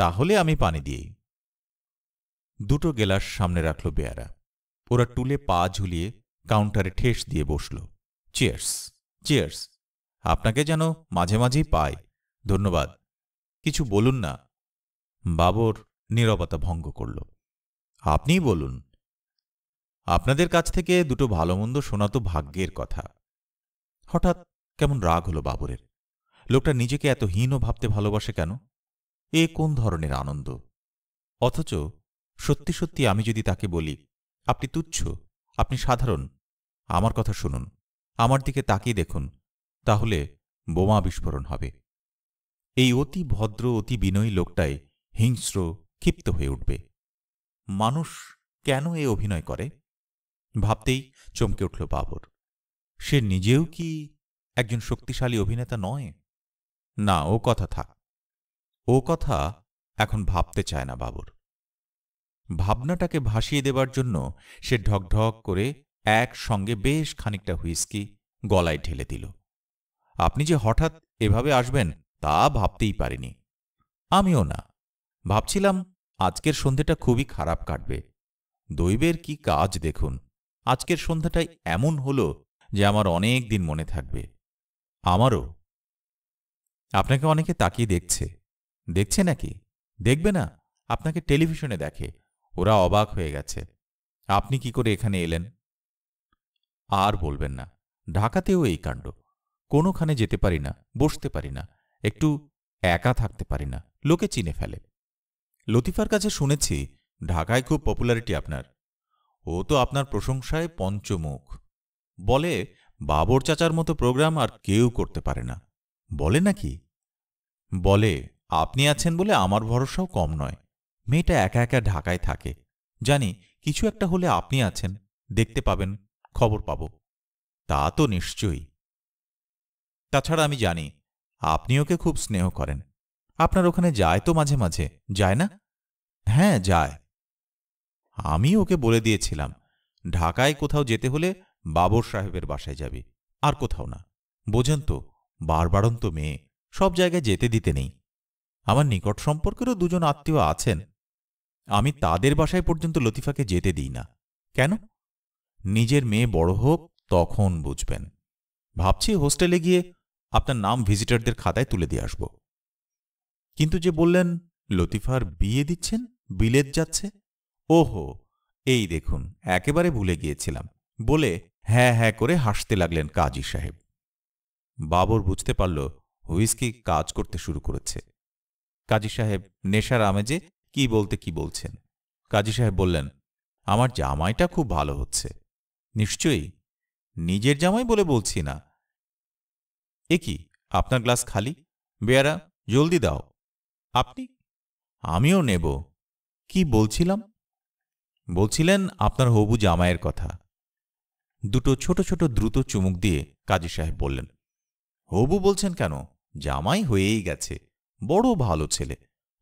তাহলে আমি পানি দিই দুটো গেলাস সামনে রাখল বেয়ারা ওরা টুলে পা ঝুলিয়ে কাউন্টারে ঠেস দিয়ে বসল চেয়ার্স চেয়ার্স আপনাকে যেন মাঝে মাঝেই পাই ধন্যবাদ কিছু বলুন না বাবর নীরবতা ভঙ্গ করল আপনিই বলুন আপনাদের কাছ থেকে দুটো ভালো মন্দ শোনা তো ভাগ্যের কথা হঠাৎ কেমন রাগ হলো বাবরের লোকটা নিজেকে এত হীনও ভাবতে ভালোবাসে কেন এ কোন ধরনের আনন্দ অথচ সত্যি সত্যি আমি যদি তাকে বলি আপনি তুচ্ছ আপনি সাধারণ আমার কথা শুনুন আমার দিকে তাকিয়ে দেখুন তাহলে বোমা বিস্ফোরণ হবে এই অতি ভদ্র অতি বিনয়ী লোকটাই হিংস্র ক্ষিপ্ত হয়ে উঠবে মানুষ কেন এ অভিনয় করে ভাবতেই চমকে উঠল বাবর সে নিজেও কি একজন শক্তিশালী অভিনেতা নয় না ও কথা থাক ও কথা এখন ভাবতে চায় না বাবর ভাবনাটাকে ভাসিয়ে দেবার জন্য সে ঢকঢক করে একসঙ্গে বেশ খানিকটা হুইস্কি গলায় ঢেলে দিল আপনি যে হঠাৎ এভাবে আসবেন তা ভাবতেই পারিনি আমিও না ভাবছিলাম আজকের সন্ধেটা খুবই খারাপ কাটবে দৈবের কি কাজ দেখুন আজকের সন্ধ্যাটাই এমন হলো যে আমার অনেক দিন মনে থাকবে আমারও আপনাকে অনেকে তাকিয়ে দেখছে দেখছে নাকি দেখবে না আপনাকে টেলিভিশনে দেখে ওরা অবাক হয়ে গেছে আপনি কি করে এখানে এলেন আর বলবেন না ঢাকাতেও এই কাণ্ড কোনোখানে যেতে পারি না বসতে পারি না একটু একা থাকতে পারি না লোকে চিনে ফেলে লতিফার কাছে শুনেছি ঢাকায় খুব পপুলারিটি আপনার ও তো আপনার প্রশংসায় পঞ্চমুখ বলে বাবর চাচার মতো প্রোগ্রাম আর কেউ করতে পারে না বলে নাকি বলে আপনি আছেন বলে আমার ভরসাও কম নয় মেয়েটা একা একা ঢাকায় থাকে জানি কিছু একটা হলে আপনি আছেন দেখতে পাবেন খবর পাব তা তো নিশ্চয়ই তাছাড়া আমি জানি আপনি ওকে খুব স্নেহ করেন আপনার ওখানে যায় তো মাঝে মাঝে যায় না হ্যাঁ যায় আমি ওকে বলে দিয়েছিলাম ঢাকায় কোথাও যেতে হলে বাবর সাহেবের বাসায় যাবে আর কোথাও না বোঝেন তো বারবারন্ত মেয়ে সব জায়গায় যেতে দিতে নেই আমার নিকট সম্পর্কেরও দুজন আত্মীয় আছেন আমি তাদের বাসায় পর্যন্ত লতিফাকে যেতে দিই না কেন নিজের মেয়ে বড় হোক তখন বুঝবেন ভাবছি হোস্টেলে গিয়ে আপনার নাম ভিজিটারদের খাতায় তুলে দিয়ে আসব কিন্তু যে বললেন লতিফার বিয়ে দিচ্ছেন বিলেত যাচ্ছে ওহো এই দেখুন একেবারে ভুলে গিয়েছিলাম বলে হ্যাঁ হ্যাঁ করে হাসতে লাগলেন কাজী সাহেব বাবর বুঝতে পারল হুইস্কি কাজ করতে শুরু করেছে কাজী সাহেব নেশার আমেজে কি বলতে কি বলছেন কাজী সাহেব বললেন আমার জামাইটা খুব ভালো হচ্ছে নিশ্চয়ই নিজের জামাই বলে বলছি না এ কি আপনার গ্লাস খালি বেয়ারা জলদি দাও আপনি আমিও নেব কি বলছিলাম বলছিলেন আপনার হবু জামাইয়ের কথা দুটো ছোট ছোট দ্রুত চুমুক দিয়ে কাজী সাহেব বললেন হবু বলছেন কেন জামাই হয়েই গেছে বড় ভালো ছেলে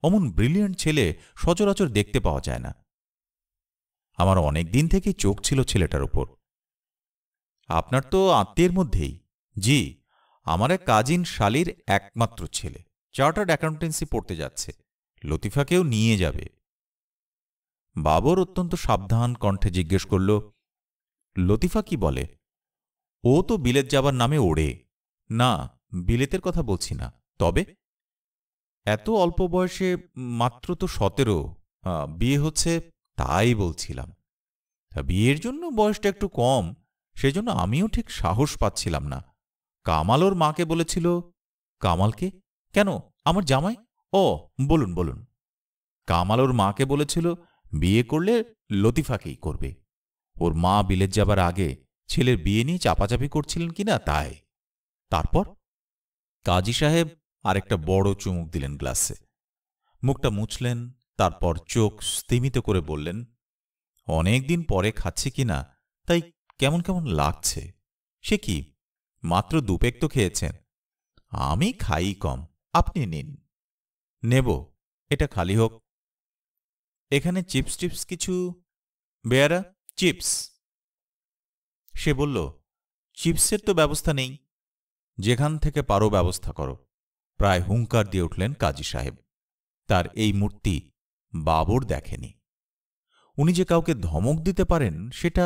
অমন ব্রিলিয়ান্ট ছেলে সচরাচর দেখতে পাওয়া যায় না আমার অনেক দিন থেকেই চোখ ছিল ছেলেটার উপর আপনার তো আত্মীয়ের মধ্যেই জি আমার এক কাজিন শালির একমাত্র ছেলে চার্টার্ড অ্যাকাউন্টেন্সি পড়তে যাচ্ছে লতিফাকেও নিয়ে যাবে বাবর অত্যন্ত সাবধান কণ্ঠে জিজ্ঞেস করল লতিফা কি বলে ও তো বিলেত যাবার নামে ওড়ে না বিলেতের কথা বলছি না তবে এত অল্প বয়সে মাত্র তো সতেরো বিয়ে হচ্ছে তাই বলছিলাম তা বিয়ের জন্য বয়সটা একটু কম সেজন্য আমিও ঠিক সাহস পাচ্ছিলাম না কামাল ওর মাকে বলেছিল কামালকে কেন আমার জামাই ও বলুন বলুন কামাল ওর মাকে বলেছিল বিয়ে করলে লতিফাকেই করবে ওর মা বিলেত যাবার আগে ছেলের বিয়ে নিয়ে চাপাচাপি করছিলেন কিনা তাই তারপর কাজী সাহেব আরেকটা বড় চুমুক দিলেন গ্লাসে মুখটা মুছলেন তারপর চোখ স্তিমিত করে বললেন অনেক দিন পরে খাচ্ছে কিনা তাই কেমন কেমন লাগছে সে কি মাত্র দুপেক তো খেয়েছেন আমি খাই কম আপনি নিন নেব এটা খালি হোক এখানে চিপস টিপস কিছু বেয়ারা চিপস সে বলল চিপসের তো ব্যবস্থা নেই যেখান থেকে পারো ব্যবস্থা করো প্রায় হুঙ্কার দিয়ে উঠলেন কাজী সাহেব তার এই মূর্তি বাবর দেখেনি উনি যে কাউকে ধমক দিতে পারেন সেটা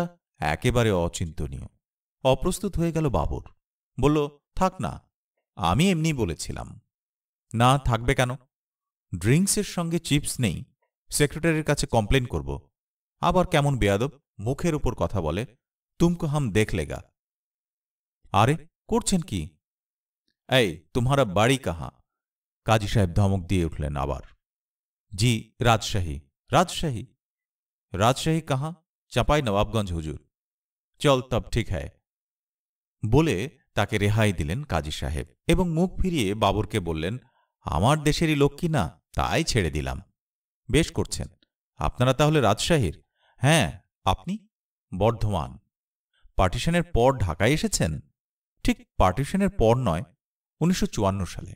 একেবারে অচিন্তনীয় অপ্রস্তুত হয়ে গেল বাবর বলল থাক না আমি এমনি বলেছিলাম না থাকবে কেন ড্রিঙ্কসের সঙ্গে চিপস নেই সেক্রেটারির কাছে কমপ্লেন করব আবার কেমন বেয়াদব মুখের উপর কথা বলে তুমক হাম দেখলেগা আরে করছেন কি এই তোমারা বাড়ি কাহা কাজী সাহেব ধমক দিয়ে উঠলেন আবার জি রাজশাহী রাজশাহী রাজশাহী কাহা চাপাই নবাবগঞ্জ হুজুর চল তব ঠিক হ্যায় বলে তাকে রেহাই দিলেন কাজী সাহেব এবং মুখ ফিরিয়ে বাবরকে বললেন আমার দেশেরই লোক কি না তাই ছেড়ে দিলাম বেশ করছেন আপনারা তাহলে রাজশাহীর হ্যাঁ আপনি বর্ধমান পার্টিশনের পর ঢাকায় এসেছেন ঠিক পার্টিশনের পর নয় উনিশশো সালে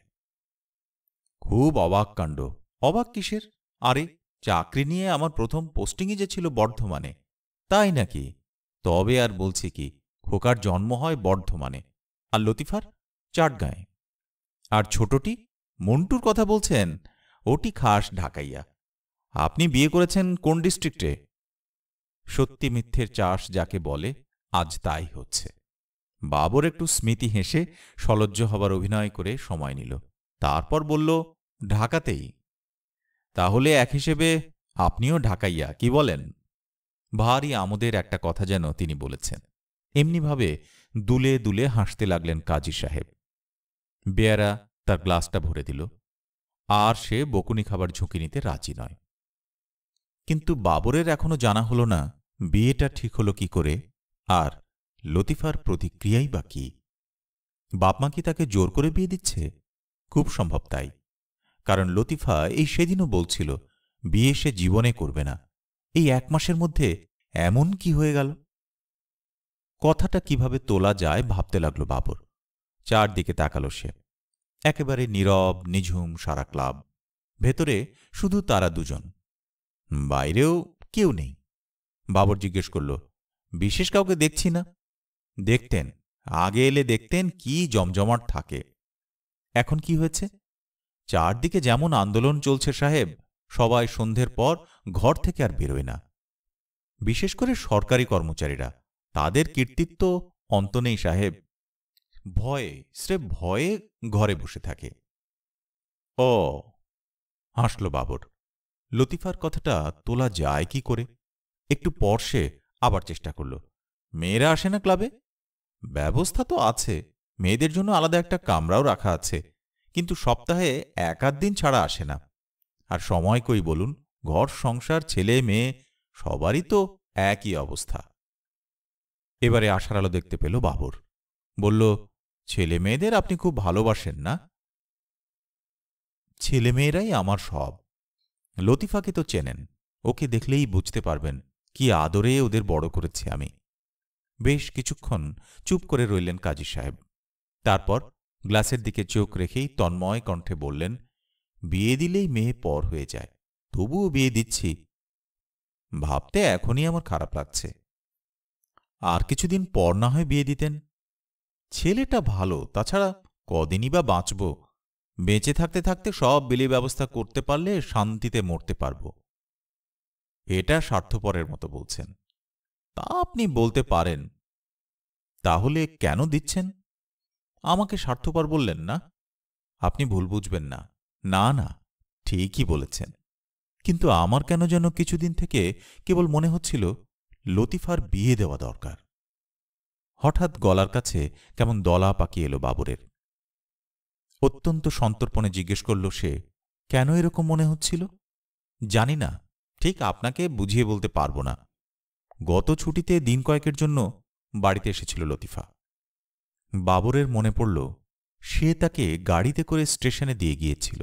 খুব অবাক কাণ্ড অবাক কিসের আরে চাকরি নিয়ে আমার প্রথম পোস্টিংই যে ছিল বর্ধমানে তাই নাকি তবে আর বলছি কি খোকার জন্ম হয় বর্ধমানে আর লতিফার চাটগাঁয়ে আর ছোটটি মন্টুর কথা বলছেন ওটি খাস ঢাকাইয়া আপনি বিয়ে করেছেন কোন ডিস্ট্রিক্টে সত্যি মিথ্যের চাষ যাকে বলে আজ তাই হচ্ছে বাবর একটু স্মৃতি হেসে সলজ্জ হবার অভিনয় করে সময় নিল তারপর বলল ঢাকাতেই তাহলে এক হিসেবে আপনিও ঢাকাইয়া কি বলেন ভারী আমোদের একটা কথা যেন তিনি বলেছেন এমনিভাবে দুলে দুলে হাসতে লাগলেন কাজী সাহেব বেয়ারা তার গ্লাসটা ভরে দিল আর সে বকুনি খাবার ঝুঁকি নিতে রাজি নয় কিন্তু বাবরের এখনও জানা হলো না বিয়েটা ঠিক হলো কি করে আর লতিফার প্রতিক্রিয়াই বা কি বাপমা কি তাকে জোর করে বিয়ে দিচ্ছে খুব সম্ভব তাই কারণ লতিফা এই সেদিনও বলছিল বিয়ে সে জীবনে করবে না এই এক মাসের মধ্যে এমন কি হয়ে গেল কথাটা কিভাবে তোলা যায় ভাবতে লাগল বাবর চারদিকে তাকালো সে একেবারে নীরব নিঝুম সারা ক্লাব ভেতরে শুধু তারা দুজন বাইরেও কেউ নেই বাবর জিজ্ঞেস করল বিশেষ কাউকে দেখছি না দেখতেন আগে এলে দেখতেন কি জমজমাট থাকে এখন কি হয়েছে চারদিকে যেমন আন্দোলন চলছে সাহেব সবাই সন্ধ্যের পর ঘর থেকে আর বেরোয় না বিশেষ করে সরকারি কর্মচারীরা তাদের কীর্তিত্ব অন্ত নেই সাহেব ভয়ে স্রেফ ভয়ে ঘরে বসে থাকে ও হাসল বাবর লতিফার কথাটা তোলা যায় কি করে একটু পর সে আবার চেষ্টা করল মেয়েরা আসে না ক্লাবে ব্যবস্থা তো আছে মেয়েদের জন্য আলাদা একটা কামরাও রাখা আছে কিন্তু সপ্তাহে এক আধ দিন ছাড়া আসে না আর সময় কই বলুন ঘর সংসার ছেলে মেয়ে সবারই তো একই অবস্থা এবারে আশার আলো দেখতে পেল বাবর বলল ছেলে মেয়েদের আপনি খুব ভালোবাসেন না ছেলেমেয়েরাই আমার সব লতিফাকে তো চেনেন ওকে দেখলেই বুঝতে পারবেন কি আদরে ওদের বড় করেছি আমি বেশ কিছুক্ষণ চুপ করে রইলেন কাজী সাহেব তারপর গ্লাসের দিকে চোখ রেখেই তন্ময় কণ্ঠে বললেন বিয়ে দিলেই মেয়ে পর হয়ে যায় তবুও বিয়ে দিচ্ছি ভাবতে এখনই আমার খারাপ লাগছে আর কিছুদিন পর না হয় বিয়ে দিতেন ছেলেটা ভালো তাছাড়া কদিনই বা বাঁচব বেঁচে থাকতে থাকতে সব বিলি ব্যবস্থা করতে পারলে শান্তিতে মরতে পারব এটা স্বার্থপরের মতো বলছেন তা আপনি বলতে পারেন তাহলে কেন দিচ্ছেন আমাকে স্বার্থপর বললেন না আপনি ভুল বুঝবেন না না না ঠিকই বলেছেন কিন্তু আমার কেন যেন কিছুদিন থেকে কেবল মনে হচ্ছিল লতিফার বিয়ে দেওয়া দরকার হঠাৎ গলার কাছে কেমন দলা পাকিয়ে এলো বাবরের অত্যন্ত সন্তর্পণে জিজ্ঞেস করল সে কেন এরকম মনে হচ্ছিল জানি না ঠিক আপনাকে বুঝিয়ে বলতে পারব না গত ছুটিতে দিন কয়েকের জন্য বাড়িতে এসেছিল লতিফা বাবরের মনে পড়ল সে তাকে গাড়িতে করে স্টেশনে দিয়ে গিয়েছিল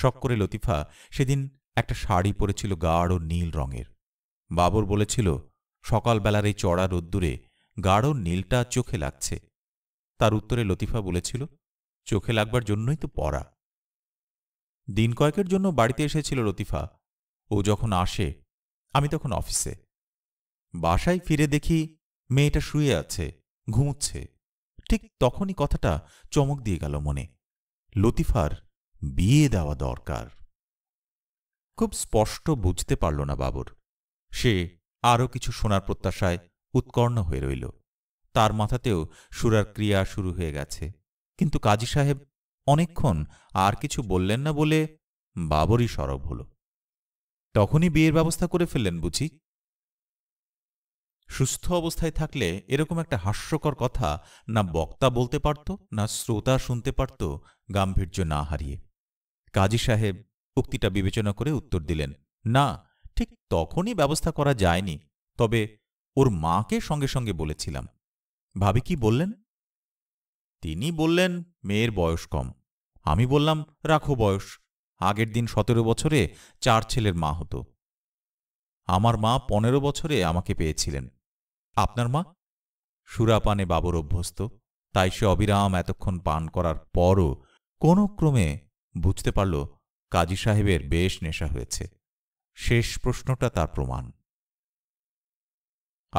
শখ করে লতিফা সেদিন একটা শাড়ি পরেছিল গাঢ় নীল রঙের বাবর বলেছিল সকালবেলার এই চড়া রোদ্দুরে গাঢ় নীলটা চোখে লাগছে তার উত্তরে লতিফা বলেছিল চোখে লাগবার জন্যই তো পড়া দিন কয়েকের জন্য বাড়িতে এসেছিল লতিফা ও যখন আসে আমি তখন অফিসে বাসায় ফিরে দেখি মেয়েটা শুয়ে আছে ঘুমুচ্ছে ঠিক তখনই কথাটা চমক দিয়ে গেল মনে লতিফার বিয়ে দেওয়া দরকার খুব স্পষ্ট বুঝতে পারল না বাবুর সে আরও কিছু শোনার প্রত্যাশায় উৎকর্ণ হয়ে রইল তার মাথাতেও সুরার ক্রিয়া শুরু হয়ে গেছে কিন্তু কাজী সাহেব অনেকক্ষণ আর কিছু বললেন না বলে বাবরই সরব হল তখনই বিয়ের ব্যবস্থা করে ফেললেন বুঝি সুস্থ অবস্থায় থাকলে এরকম একটা হাস্যকর কথা না বক্তা বলতে পারত না শ্রোতা শুনতে পারত গাম্ভীর্য না হারিয়ে কাজী সাহেব উক্তিটা বিবেচনা করে উত্তর দিলেন না ঠিক তখনই ব্যবস্থা করা যায়নি তবে ওর মাকে সঙ্গে সঙ্গে বলেছিলাম ভাবি কি বললেন তিনি বললেন মেয়ের বয়স কম আমি বললাম রাখো বয়স আগের দিন সতেরো বছরে চার ছেলের মা হতো আমার মা পনেরো বছরে আমাকে পেয়েছিলেন আপনার মা সুরাপানে বাবর অভ্যস্ত তাই সে অবিরাম এতক্ষণ পান করার পরও কোনো ক্রমে বুঝতে পারল কাজী সাহেবের বেশ নেশা হয়েছে শেষ প্রশ্নটা তার প্রমাণ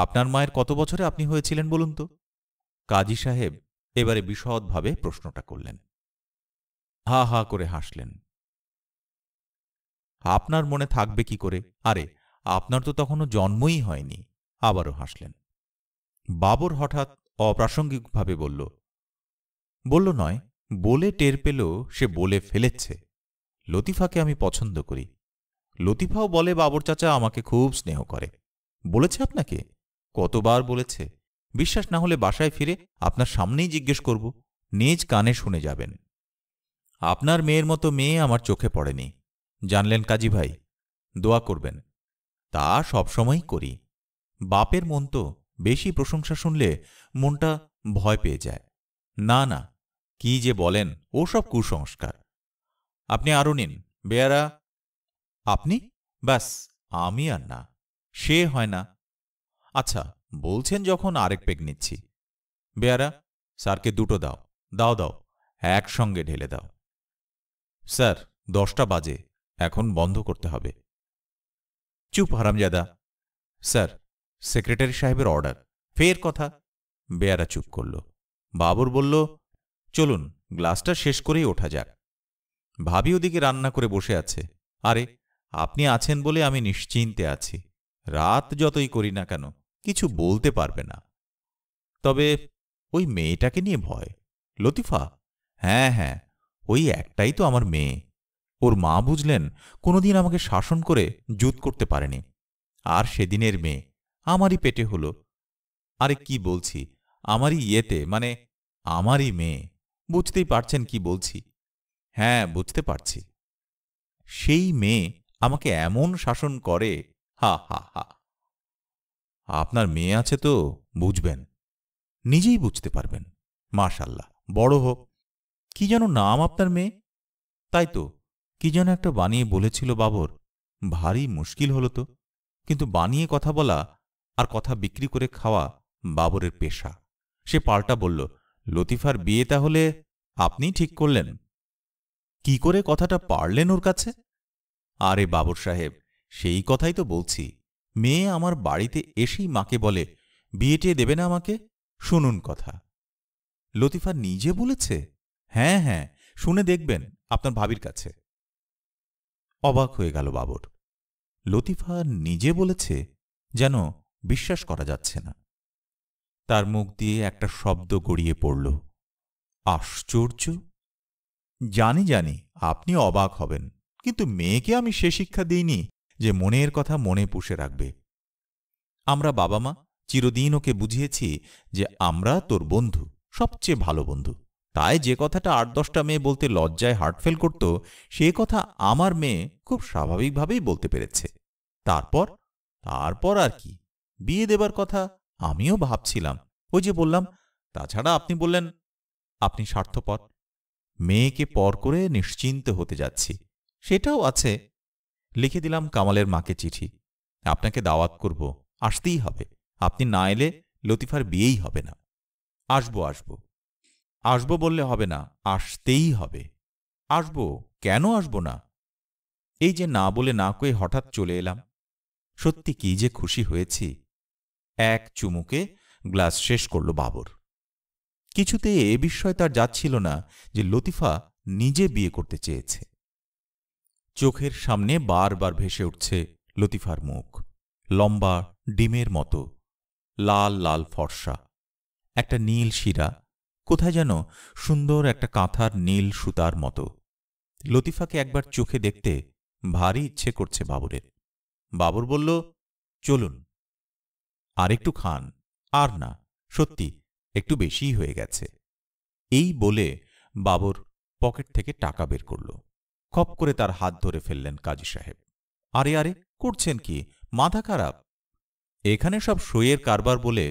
আপনার মায়ের কত বছরে আপনি হয়েছিলেন বলুন তো কাজী সাহেব এবারে বিশদভাবে প্রশ্নটা করলেন হা হা করে হাসলেন আপনার মনে থাকবে কি করে আরে আপনার তো তখনও জন্মই হয়নি আবারও হাসলেন বাবর হঠাৎ অপ্রাসঙ্গিকভাবে বলল বলল নয় বলে টের পেল সে বলে ফেলেছে লতিফাকে আমি পছন্দ করি লতিফাও বলে বাবর চাচা আমাকে খুব স্নেহ করে বলেছে আপনাকে কতবার বলেছে বিশ্বাস না হলে বাসায় ফিরে আপনার সামনেই জিজ্ঞেস করব নিজ কানে শুনে যাবেন আপনার মেয়ের মতো মেয়ে আমার চোখে পড়েনি জানলেন কাজী ভাই দোয়া করবেন তা সবসময়ই করি বাপের মন তো বেশি প্রশংসা শুনলে মনটা ভয় পেয়ে যায় না না কি যে বলেন ওসব কুসংস্কার আপনি আরও নিন বেয়ারা আপনি ব্যাস আমি আর না সে হয় না আচ্ছা বলছেন যখন আরেক পেগ নিচ্ছি বেয়ারা স্যারকে দুটো দাও দাও দাও একসঙ্গে ঢেলে দাও স্যার দশটা বাজে এখন বন্ধ করতে হবে চুপ হারামজাদা স্যার সেক্রেটারি সাহেবের অর্ডার ফের কথা বেয়ারা চুপ করল বাবুর বলল চলুন গ্লাসটা শেষ করেই ওঠা যাক ভাবি ওদিকে রান্না করে বসে আছে আরে আপনি আছেন বলে আমি নিশ্চিন্তে আছি রাত যতই করি না কেন কিছু বলতে পারবে না তবে ওই মেয়েটাকে নিয়ে ভয় লতিফা হ্যাঁ হ্যাঁ ওই একটাই তো আমার মেয়ে ওর মা বুঝলেন কোনোদিন আমাকে শাসন করে জুত করতে পারেনি আর সেদিনের মেয়ে আমারই পেটে হল আরে কি বলছি আমারই ইয়েতে মানে আমারই মেয়ে বুঝতেই পারছেন কি বলছি হ্যাঁ বুঝতে পারছি সেই মেয়ে আমাকে এমন শাসন করে হা হা হা আপনার মেয়ে আছে তো বুঝবেন নিজেই বুঝতে পারবেন মাশাল্লাহ বড় হোক কি যেন নাম আপনার মেয়ে তাই তো কি যেন একটা বানিয়ে বলেছিল বাবর ভারী মুশকিল হলো তো কিন্তু বানিয়ে কথা বলা আর কথা বিক্রি করে খাওয়া বাবরের পেশা সে পাল্টা বলল লতিফার বিয়ে তাহলে আপনি ঠিক করলেন কি করে কথাটা পারলেন ওর কাছে আরে বাবর সাহেব সেই কথাই তো বলছি মেয়ে আমার বাড়িতে এসেই মাকে বলে বিয়েটে দেবে না আমাকে শুনুন কথা লতিফা নিজে বলেছে হ্যাঁ হ্যাঁ শুনে দেখবেন আপনার ভাবির কাছে অবাক হয়ে গেল বাবর লতিফা নিজে বলেছে যেন বিশ্বাস করা যাচ্ছে না তার মুখ দিয়ে একটা শব্দ গড়িয়ে পড়ল আশ্চর্য জানি জানি আপনি অবাক হবেন কিন্তু মেয়েকে আমি সে শিক্ষা দিইনি যে মনের কথা মনে পুষে রাখবে আমরা বাবা মা চিরদিন ওকে বুঝিয়েছি যে আমরা তোর বন্ধু সবচেয়ে ভালো বন্ধু তাই যে কথাটা আট দশটা মেয়ে বলতে লজ্জায় হার্টফেল করত সে কথা আমার মেয়ে খুব স্বাভাবিকভাবেই বলতে পেরেছে তারপর তারপর আর কি বিয়ে দেবার কথা আমিও ভাবছিলাম ওই যে বললাম তাছাড়া আপনি বললেন আপনি স্বার্থপর মেয়েকে পর করে নিশ্চিন্ত হতে যাচ্ছি সেটাও আছে লিখে দিলাম কামালের মাকে চিঠি আপনাকে দাওয়াত করব আসতেই হবে আপনি না এলে লতিফার বিয়েই হবে না আসব আসব আসব বললে হবে না আসতেই হবে আসব কেন আসব না এই যে না বলে না কয়ে হঠাৎ চলে এলাম সত্যি কি যে খুশি হয়েছি এক চুমুকে গ্লাস শেষ করল বাবর কিছুতে এ বিষয়ে তার যাচ্ছিল না যে লতিফা নিজে বিয়ে করতে চেয়েছে চোখের সামনে বারবার ভেসে উঠছে লতিফার মুখ লম্বা ডিমের মতো লাল লাল ফর্সা একটা নীল শিরা কোথায় যেন সুন্দর একটা কাঁথার নীল সুতার মতো লতিফাকে একবার চোখে দেখতে ভারী ইচ্ছে করছে বাবরের বাবর বলল চলুন আর একটু খান আর না সত্যি একটু বেশিই হয়ে গেছে এই বলে বাবর পকেট থেকে টাকা বের করল খপ করে তার হাত ধরে ফেললেন কাজী সাহেব আরে আরে করছেন কি মাথা খারাপ এখানে সব সইয়ের কারবার বলে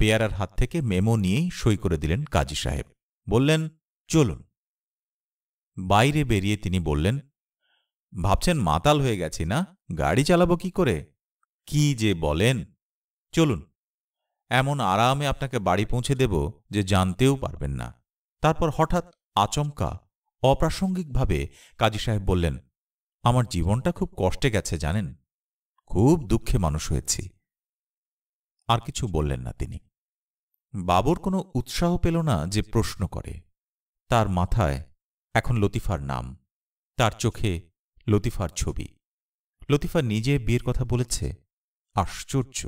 বেয়ারার হাত থেকে মেমো নিয়েই সই করে দিলেন কাজী সাহেব বললেন চলুন বাইরে বেরিয়ে তিনি বললেন ভাবছেন মাতাল হয়ে গেছি না গাড়ি চালাবো কি করে কি যে বলেন চলুন এমন আরামে আপনাকে বাড়ি পৌঁছে দেব যে জানতেও পারবেন না তারপর হঠাৎ আচমকা অপ্রাসঙ্গিকভাবে কাজী সাহেব বললেন আমার জীবনটা খুব কষ্টে গেছে জানেন খুব দুঃখে মানুষ হয়েছি আর কিছু বললেন না তিনি বাবর কোনো উৎসাহ পেল না যে প্রশ্ন করে তার মাথায় এখন লতিফার নাম তার চোখে লতিফার ছবি লতিফা নিজে বিয়ের কথা বলেছে আশ্চর্য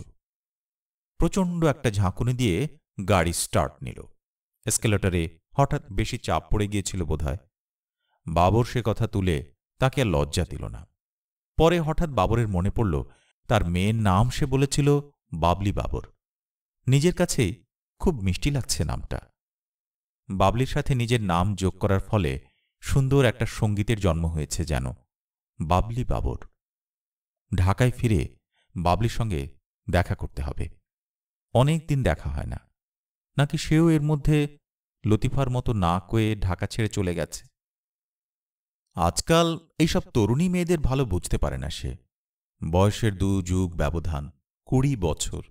প্রচণ্ড একটা ঝাঁকুনি দিয়ে গাড়ি স্টার্ট নিল এসকেলেটারে হঠাৎ বেশি চাপ পড়ে গিয়েছিল বোধহয় বাবর সে কথা তুলে তাকে আর লজ্জা দিল না পরে হঠাৎ বাবরের মনে পড়ল তার মেয়ের নাম সে বলেছিল বাবলি বাবর নিজের কাছে খুব মিষ্টি লাগছে নামটা বাবলির সাথে নিজের নাম যোগ করার ফলে সুন্দর একটা সঙ্গীতের জন্ম হয়েছে যেন বাবলি বাবর ঢাকায় ফিরে বাবলির সঙ্গে দেখা করতে হবে অনেক দিন দেখা হয় না নাকি সেও এর মধ্যে লতিফার মতো না কয়ে ঢাকা ছেড়ে চলে গেছে আজকাল এইসব তরুণী মেয়েদের ভালো বুঝতে পারে না সে বয়সের দু যুগ ব্যবধান কুড়ি বছর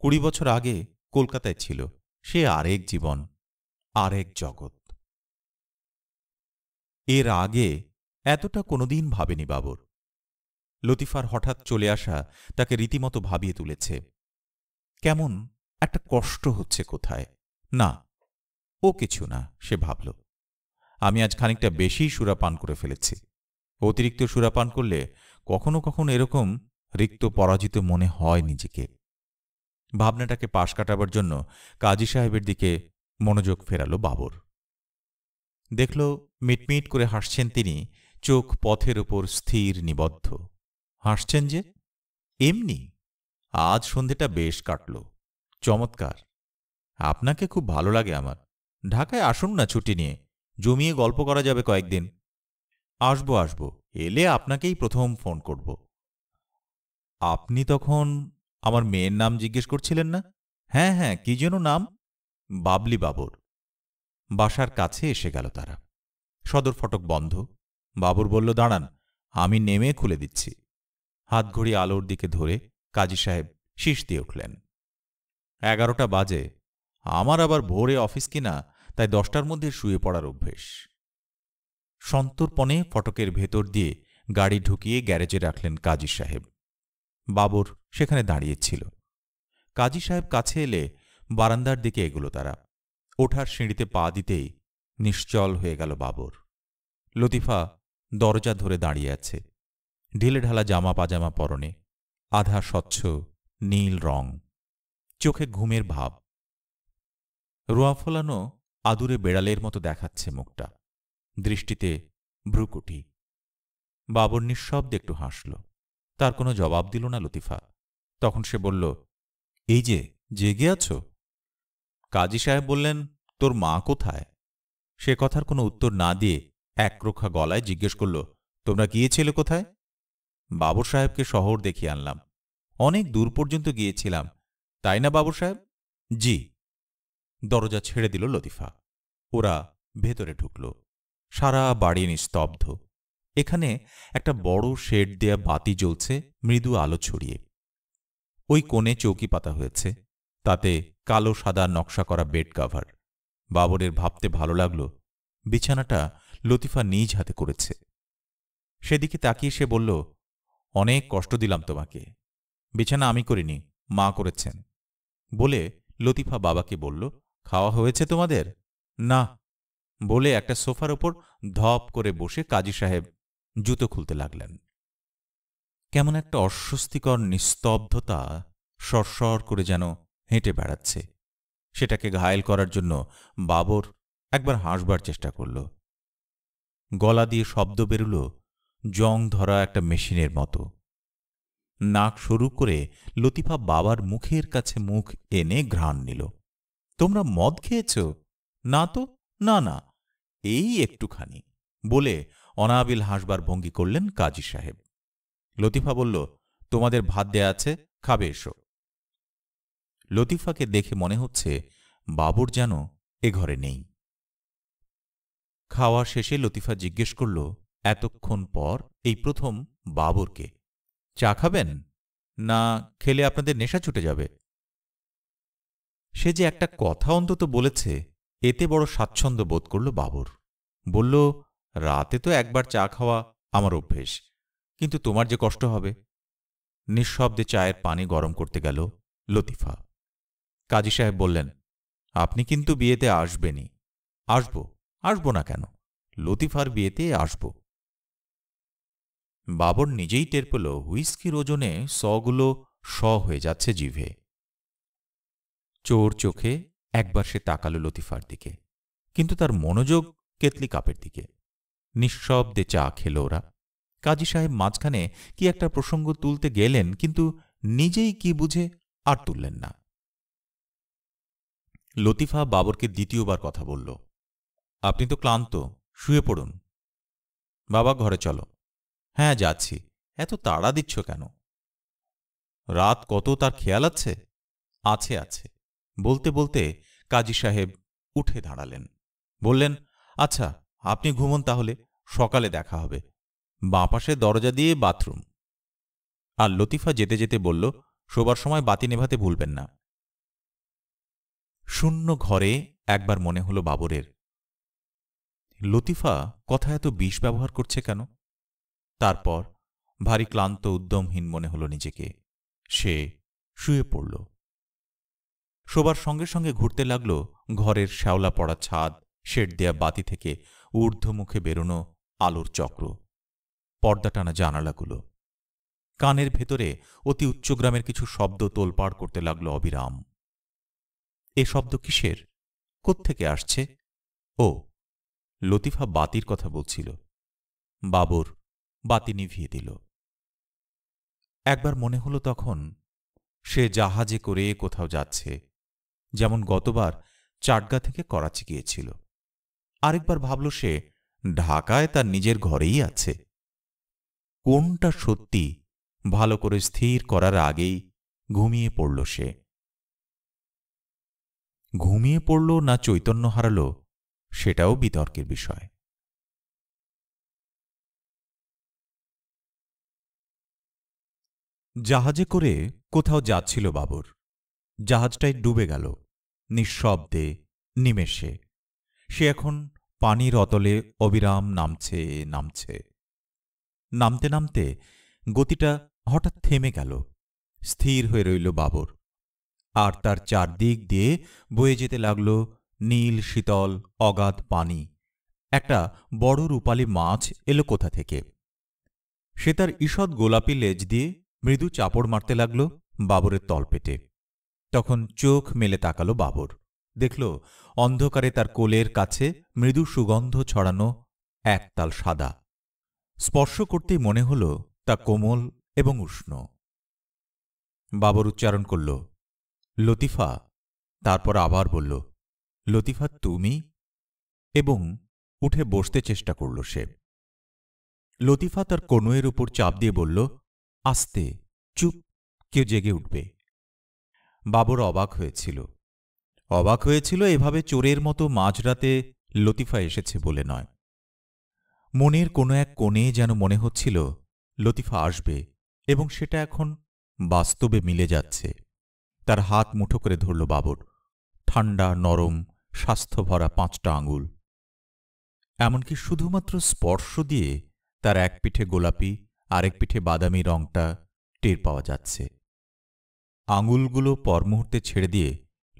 কুড়ি বছর আগে কলকাতায় ছিল সে আরেক জীবন আরেক জগৎ এর আগে এতটা কোনোদিন ভাবেনি বাবর লতিফার হঠাৎ চলে আসা তাকে রীতিমতো ভাবিয়ে তুলেছে কেমন একটা কষ্ট হচ্ছে কোথায় না ও কিছু না সে ভাবল আমি আজ খানিকটা বেশি সুরাপান করে ফেলেছি অতিরিক্ত সুরাপান করলে কখনো কখনো এরকম রিক্ত পরাজিত মনে হয় নিজেকে ভাবনাটাকে পাশ কাটাবার জন্য কাজী সাহেবের দিকে মনোযোগ ফেরালো বাবর দেখল মিটমিট করে হাসছেন তিনি চোখ পথের ওপর স্থির নিবদ্ধ হাসছেন যে এমনি আজ সন্ধেটা বেশ কাটল চমৎকার আপনাকে খুব ভালো লাগে আমার ঢাকায় আসুন না ছুটি নিয়ে জমিয়ে গল্প করা যাবে কয়েকদিন আসব আসব এলে আপনাকেই প্রথম ফোন করব আপনি তখন আমার মেয়ের নাম জিজ্ঞেস করছিলেন না হ্যাঁ হ্যাঁ কি যেন নাম বাবলি বাবর বাসার কাছে এসে গেল তারা সদর ফটক বন্ধ বাবর বলল দাঁড়ান আমি নেমে খুলে দিচ্ছি হাত ঘড়ি আলোর দিকে ধরে কাজী সাহেব শীষ দিয়ে উঠলেন এগারোটা বাজে আমার আবার ভোরে অফিস কিনা তাই দশটার মধ্যে শুয়ে পড়ার অভ্যেস সন্তর্পণে ফটকের ভেতর দিয়ে গাড়ি ঢুকিয়ে গ্যারেজে রাখলেন কাজী সাহেব বাবর সেখানে দাঁড়িয়েছিল কাজী সাহেব কাছে এলে বারান্দার দিকে এগুলো তারা ওঠার সিঁড়িতে পা দিতেই নিশ্চল হয়ে গেল বাবর লতিফা দরজা ধরে দাঁড়িয়ে আছে ঢিলে ঢালা জামা পাজামা পরনে আধা স্বচ্ছ নীল রং চোখে ঘুমের ভাব রোয়া ফোলানো আদুরে বেড়ালের মতো দেখাচ্ছে মুখটা দৃষ্টিতে ভ্রুকুটি বাবর নিঃশব্দে একটু হাসল তার কোনো জবাব দিল না লতিফা তখন সে বলল এই যে জেগে আছো কাজী সাহেব বললেন তোর মা কোথায় সে কথার কোনো উত্তর না দিয়ে একরক্ষা গলায় জিজ্ঞেস করল তোমরা গিয়েছিলে কোথায় বাবর সাহেবকে শহর দেখিয়ে আনলাম অনেক দূর পর্যন্ত গিয়েছিলাম তাই না বাবর সাহেব জি দরজা ছেড়ে দিল লতিফা ওরা ভেতরে ঢুকল সারা বাড়ি নিস্তব্ধ এখানে একটা বড় শেড দেয়া বাতি জ্বলছে মৃদু আলো ছড়িয়ে ওই কোণে চৌকি পাতা হয়েছে তাতে কালো সাদা নকশা করা বেড কাভার বাবরের ভাবতে ভালো লাগল বিছানাটা লতিফা নিজ হাতে করেছে সেদিকে তাকিয়ে সে বলল অনেক কষ্ট দিলাম তোমাকে বিছানা আমি করিনি মা করেছেন বলে লতিফা বাবাকে বলল খাওয়া হয়েছে তোমাদের না বলে একটা সোফার ওপর ধপ করে বসে কাজী সাহেব জুতো খুলতে লাগলেন কেমন একটা অস্বস্তিকর নিস্তব্ধতা সরসর করে যেন হেঁটে বেড়াচ্ছে সেটাকে ঘায়েল করার জন্য বাবর একবার হাসবার চেষ্টা করল গলা দিয়ে শব্দ বেরুল জং ধরা একটা মেশিনের মতো নাক শুরু করে লতিফা বাবার মুখের কাছে মুখ এনে ঘ্রাণ নিল তোমরা মদ খেয়েছ না তো না না এই একটুখানি বলে অনাবিল হাসবার ভঙ্গি করলেন কাজী সাহেব লতিফা বলল তোমাদের ভাত দেয়া আছে খাবে এসো লতিফাকে দেখে মনে হচ্ছে বাবুর যেন এ ঘরে নেই খাওয়া শেষে লতিফা জিজ্ঞেস করল এতক্ষণ পর এই প্রথম বাবরকে চা খাবেন না খেলে আপনাদের নেশা ছুটে যাবে সে যে একটা কথা অন্তত বলেছে এতে বড় স্বাচ্ছন্দ্য বোধ করল বাবর বলল রাতে তো একবার চা খাওয়া আমার অভ্যেস কিন্তু তোমার যে কষ্ট হবে নিঃশব্দে চায়ের পানি গরম করতে গেল লতিফা কাজী সাহেব বললেন আপনি কিন্তু বিয়েতে আসবেনই আসব আসব না কেন লতিফার বিয়েতে আসব বাবর নিজেই টের পেল হুইস্কির ওজনে সগুলো স হয়ে যাচ্ছে জিভে চোর চোখে একবার সে তাকালো লতিফার দিকে কিন্তু তার মনোযোগ কেতলি কাপের দিকে নিঃশব্দে চা খেল ওরা কাজী সাহেব মাঝখানে কি একটা প্রসঙ্গ তুলতে গেলেন কিন্তু নিজেই কি বুঝে আর তুললেন না লতিফা বাবরকে দ্বিতীয়বার কথা বলল আপনি তো ক্লান্ত শুয়ে পড়ুন বাবা ঘরে চলো হ্যাঁ যাচ্ছি এত তাড়া দিচ্ছ কেন রাত কত তার খেয়াল আছে আছে আছে বলতে বলতে কাজী সাহেব উঠে দাঁড়ালেন বললেন আচ্ছা আপনি ঘুমন তাহলে সকালে দেখা হবে বাঁ পাশে দরজা দিয়ে বাথরুম আর লতিফা যেতে যেতে বলল শোবার সময় বাতি নেভাতে ভুলবেন না শূন্য ঘরে একবার মনে হলো বাবরের লতিফা কথা এত বিষ ব্যবহার করছে কেন তারপর ভারী ক্লান্ত উদ্যমহীন মনে হলো নিজেকে সে শুয়ে পড়ল শোবার সঙ্গে সঙ্গে ঘুরতে লাগল ঘরের শ্যাওলা পড়া ছাদ শেড দেয়া বাতি থেকে ঊর্ধ্বমুখে বেরোনো আলোর চক্র পর্দা টানা জানালাগুলো কানের ভেতরে অতি উচ্চগ্রামের কিছু শব্দ তোলপাড় করতে লাগল অবিরাম এ শব্দ কিসের কোত্থেকে আসছে ও লতিফা বাতির কথা বলছিল বাবর বাতি নিভিয়ে দিল একবার মনে হল তখন সে জাহাজে করে কোথাও যাচ্ছে যেমন গতবার চাটগা থেকে করাচি গিয়েছিল আরেকবার ভাবল সে ঢাকায় তার নিজের ঘরেই আছে কোনটা সত্যি ভালো করে স্থির করার আগেই ঘুমিয়ে পড়ল সে ঘুমিয়ে পড়ল না চৈতন্য হারাল সেটাও বিতর্কের বিষয় জাহাজে করে কোথাও যাচ্ছিল বাবর জাহাজটাই ডুবে গেল নিঃশব্দে নিমেষে সে এখন পানির অতলে অবিরাম নামছে নামছে নামতে নামতে গতিটা হঠাৎ থেমে গেল স্থির হয়ে রইল বাবর আর তার চারদিক দিয়ে বয়ে যেতে লাগল নীল শীতল অগাধ পানি একটা বড় রূপালি মাছ এলো কোথা থেকে সে তার ঈষৎ গোলাপি লেজ দিয়ে মৃদু চাপড় মারতে লাগল বাবরের তলপেটে তখন চোখ মেলে তাকালো বাবর দেখল অন্ধকারে তার কোলের কাছে মৃদু সুগন্ধ ছড়ানো একতাল সাদা স্পর্শ করতেই মনে হল তা কোমল এবং উষ্ণ বাবর উচ্চারণ করল লতিফা তারপর আবার বলল লতিফা তুমি এবং উঠে বসতে চেষ্টা করল সে লতিফা তার কনুয়ের উপর চাপ দিয়ে বলল আস্তে চুপ কেউ জেগে উঠবে বাবর অবাক হয়েছিল অবাক হয়েছিল এভাবে চোরের মতো মাঝরাতে লতিফা এসেছে বলে নয় মনের কোনো এক কোণে যেন মনে হচ্ছিল লতিফা আসবে এবং সেটা এখন বাস্তবে মিলে যাচ্ছে তার হাত মুঠো করে ধরল বাবর ঠান্ডা নরম স্বাস্থ্যভরা পাঁচটা আঙুল এমনকি শুধুমাত্র স্পর্শ দিয়ে তার এক পিঠে গোলাপি আরেক পিঠে বাদামি রংটা টের পাওয়া যাচ্ছে আঙুলগুলো পরমুহূর্তে ছেড়ে দিয়ে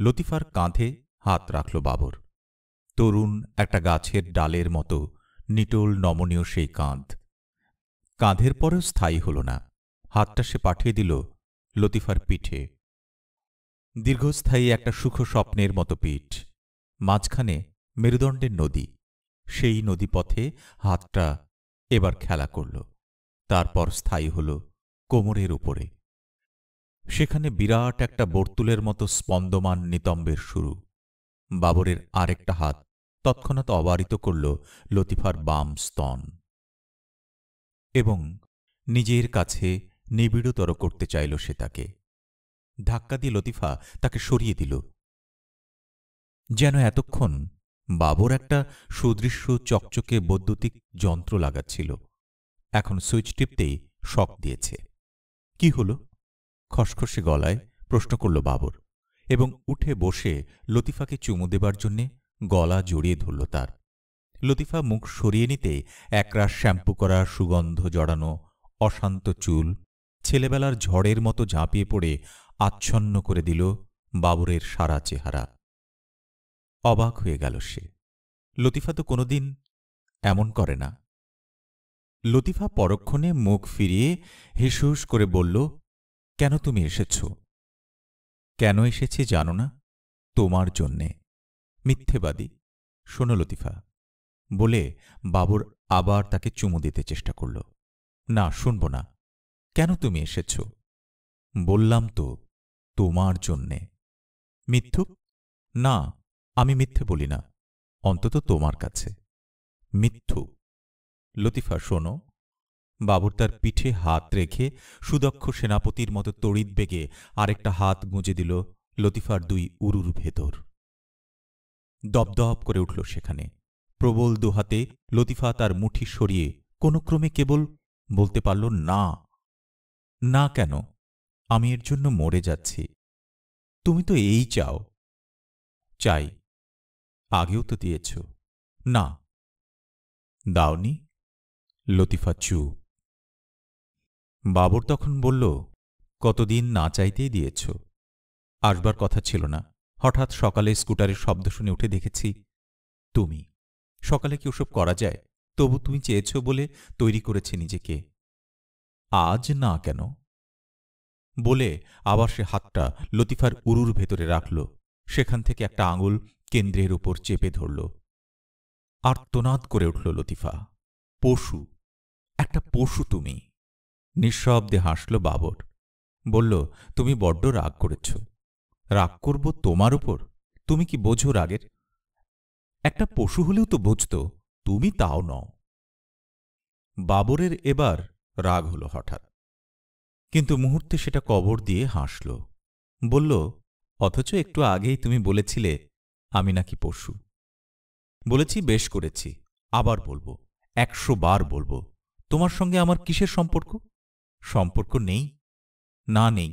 লতিফার কাঁধে হাত রাখল বাবর তরুণ একটা গাছের ডালের মতো নিটোল নমনীয় সেই কাঁধ কাঁধের পরেও স্থায়ী হল না হাতটা সে পাঠিয়ে দিল লতিফার পিঠে দীর্ঘস্থায়ী একটা সুখ স্বপ্নের মতো পিঠ মাঝখানে মেরুদণ্ডের নদী সেই নদীপথে হাতটা এবার খেলা করল তারপর স্থায়ী হল কোমরের উপরে সেখানে বিরাট একটা বর্তুলের মতো স্পন্দমান নিতম্বের শুরু বাবরের আরেকটা হাত তৎক্ষণাৎ অবারিত করল লতিফার বাম স্তন এবং নিজের কাছে নিবিড়তর করতে চাইল সে তাকে ধাক্কা দিয়ে লতিফা তাকে সরিয়ে দিল যেন এতক্ষণ বাবর একটা সুদৃশ্য চকচকে বৈদ্যুতিক যন্ত্র লাগাচ্ছিল এখন সুইচ টিপতেই শক দিয়েছে কি হলো খসখসে গলায় প্রশ্ন করল বাবর এবং উঠে বসে লতিফাকে চুমু দেবার জন্যে গলা জড়িয়ে ধরল তার লতিফা মুখ সরিয়ে নিতে একরাশ শ্যাম্পু করা সুগন্ধ জড়ানো অশান্ত চুল ছেলেবেলার ঝড়ের মতো ঝাঁপিয়ে পড়ে আচ্ছন্ন করে দিল বাবরের সারা চেহারা অবাক হয়ে গেল সে লতিফা তো কোনোদিন এমন করে না লতিফা পরক্ষণে মুখ ফিরিয়ে হিসুস করে বলল কেন তুমি এসেছ কেন এসেছি জানো না তোমার জন্যে মিথ্যেবাদী শোনো লতিফা বলে বাবুর আবার তাকে চুমু দিতে চেষ্টা করল না শুনব না কেন তুমি এসেছ বললাম তো তোমার জন্যে মিথ্যুক না আমি মিথ্যে বলি না অন্তত তোমার কাছে মিথ্যু লতিফা শোনো বাবুর তার পিঠে হাত রেখে সুদক্ষ সেনাপতির মতো তড়িৎ বেগে আরেকটা হাত গুঁজে দিল লতিফার দুই উরুর ভেতর দপদপ করে উঠল সেখানে প্রবল দুহাতে লতিফা তার মুঠি সরিয়ে কোনো ক্রমে কেবল বলতে পারল না না কেন আমি এর জন্য মরে যাচ্ছি তুমি তো এই চাও চাই আগেও তো দিয়েছ না দাওনি লতিফা চুপ বাবর তখন বলল কতদিন না চাইতেই দিয়েছ আসবার কথা ছিল না হঠাৎ সকালে স্কুটারের শব্দ শুনে উঠে দেখেছি তুমি সকালে কি ওসব করা যায় তবু তুমি চেয়েছ বলে তৈরি করেছে নিজেকে আজ না কেন বলে আবার সে হাতটা লতিফার উরুর ভেতরে রাখল সেখান থেকে একটা আঙুল কেন্দ্রের উপর চেপে ধরল আর্তনাদ করে উঠল লতিফা পশু একটা পশু তুমি নিঃশব্দে হাসল বাবর বলল তুমি বড্ড রাগ করেছ রাগ করব তোমার উপর তুমি কি বোঝো রাগের একটা পশু হলেও তো বুঝত তুমি তাও নও বাবরের এবার রাগ হল হঠাৎ কিন্তু মুহূর্তে সেটা কবর দিয়ে হাসল বলল অথচ একটু আগেই তুমি বলেছিলে আমি নাকি পশু বলেছি বেশ করেছি আবার বলবো একশো বার বলবো তোমার সঙ্গে আমার কিসের সম্পর্ক সম্পর্ক নেই না নেই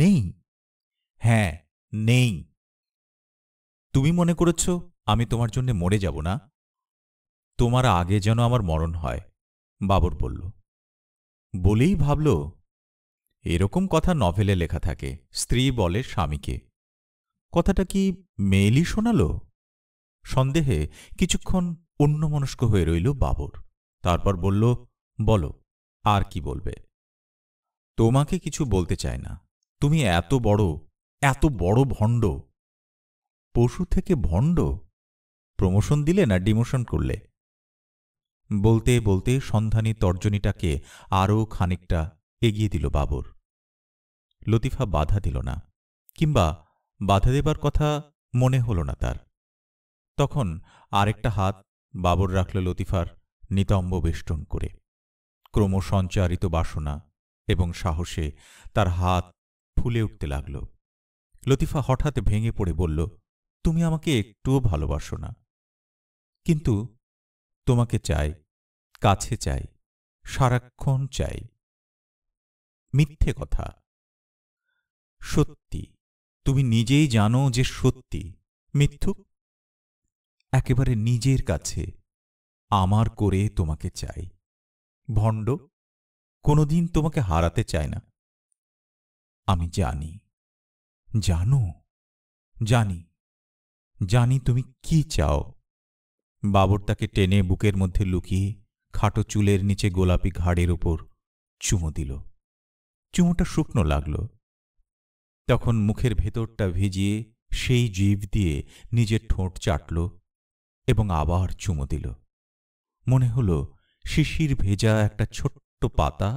নেই হ্যাঁ নেই তুমি মনে করেছ আমি তোমার জন্য মরে যাব না তোমার আগে যেন আমার মরণ হয় বাবর বলল বলেই ভাবল এরকম কথা নভেলে লেখা থাকে স্ত্রী বলে স্বামীকে কথাটা কি মেয়েলি শোনাল সন্দেহে কিছুক্ষণ অন্যমনস্ক হয়ে রইল বাবর তারপর বলল বলো আর কি বলবে তোমাকে কিছু বলতে চায় না তুমি এত বড় এত বড় ভণ্ড পশু থেকে ভণ্ড প্রমোশন দিলে না ডিমোশন করলে বলতে বলতে সন্ধানী তর্জনীটাকে আরও খানিকটা এগিয়ে দিল বাবর লতিফা বাধা দিল না কিংবা বাধা দেবার কথা মনে হল না তার তখন আরেকটা হাত বাবর রাখল লতিফার নিতম্ব বেষ্টন করে ক্রমসঞ্চারিত বাসনা এবং সাহসে তার হাত ফুলে উঠতে লাগল লতিফা হঠাৎ ভেঙে পড়ে বলল তুমি আমাকে একটুও ভালোবাসো না কিন্তু তোমাকে চাই কাছে চাই সারাক্ষণ চাই মিথ্যে কথা সত্যি তুমি নিজেই জানো যে সত্যি মিথ্যুক একেবারে নিজের কাছে আমার করে তোমাকে চাই ভণ্ড কোনোদিন তোমাকে হারাতে চায় না আমি জানি জানো জানি জানি তুমি কি চাও বাবর তাকে টেনে বুকের মধ্যে লুকিয়ে খাটো চুলের নিচে গোলাপি ঘাড়ের ওপর চুমো দিল চুমোটা শুকনো লাগল তখন মুখের ভেতরটা ভিজিয়ে সেই জীব দিয়ে নিজের ঠোঁট চাটল এবং আবার চুমো দিল মনে হল শিশির ভেজা একটা ছোট্ট ছোট্ট পাতা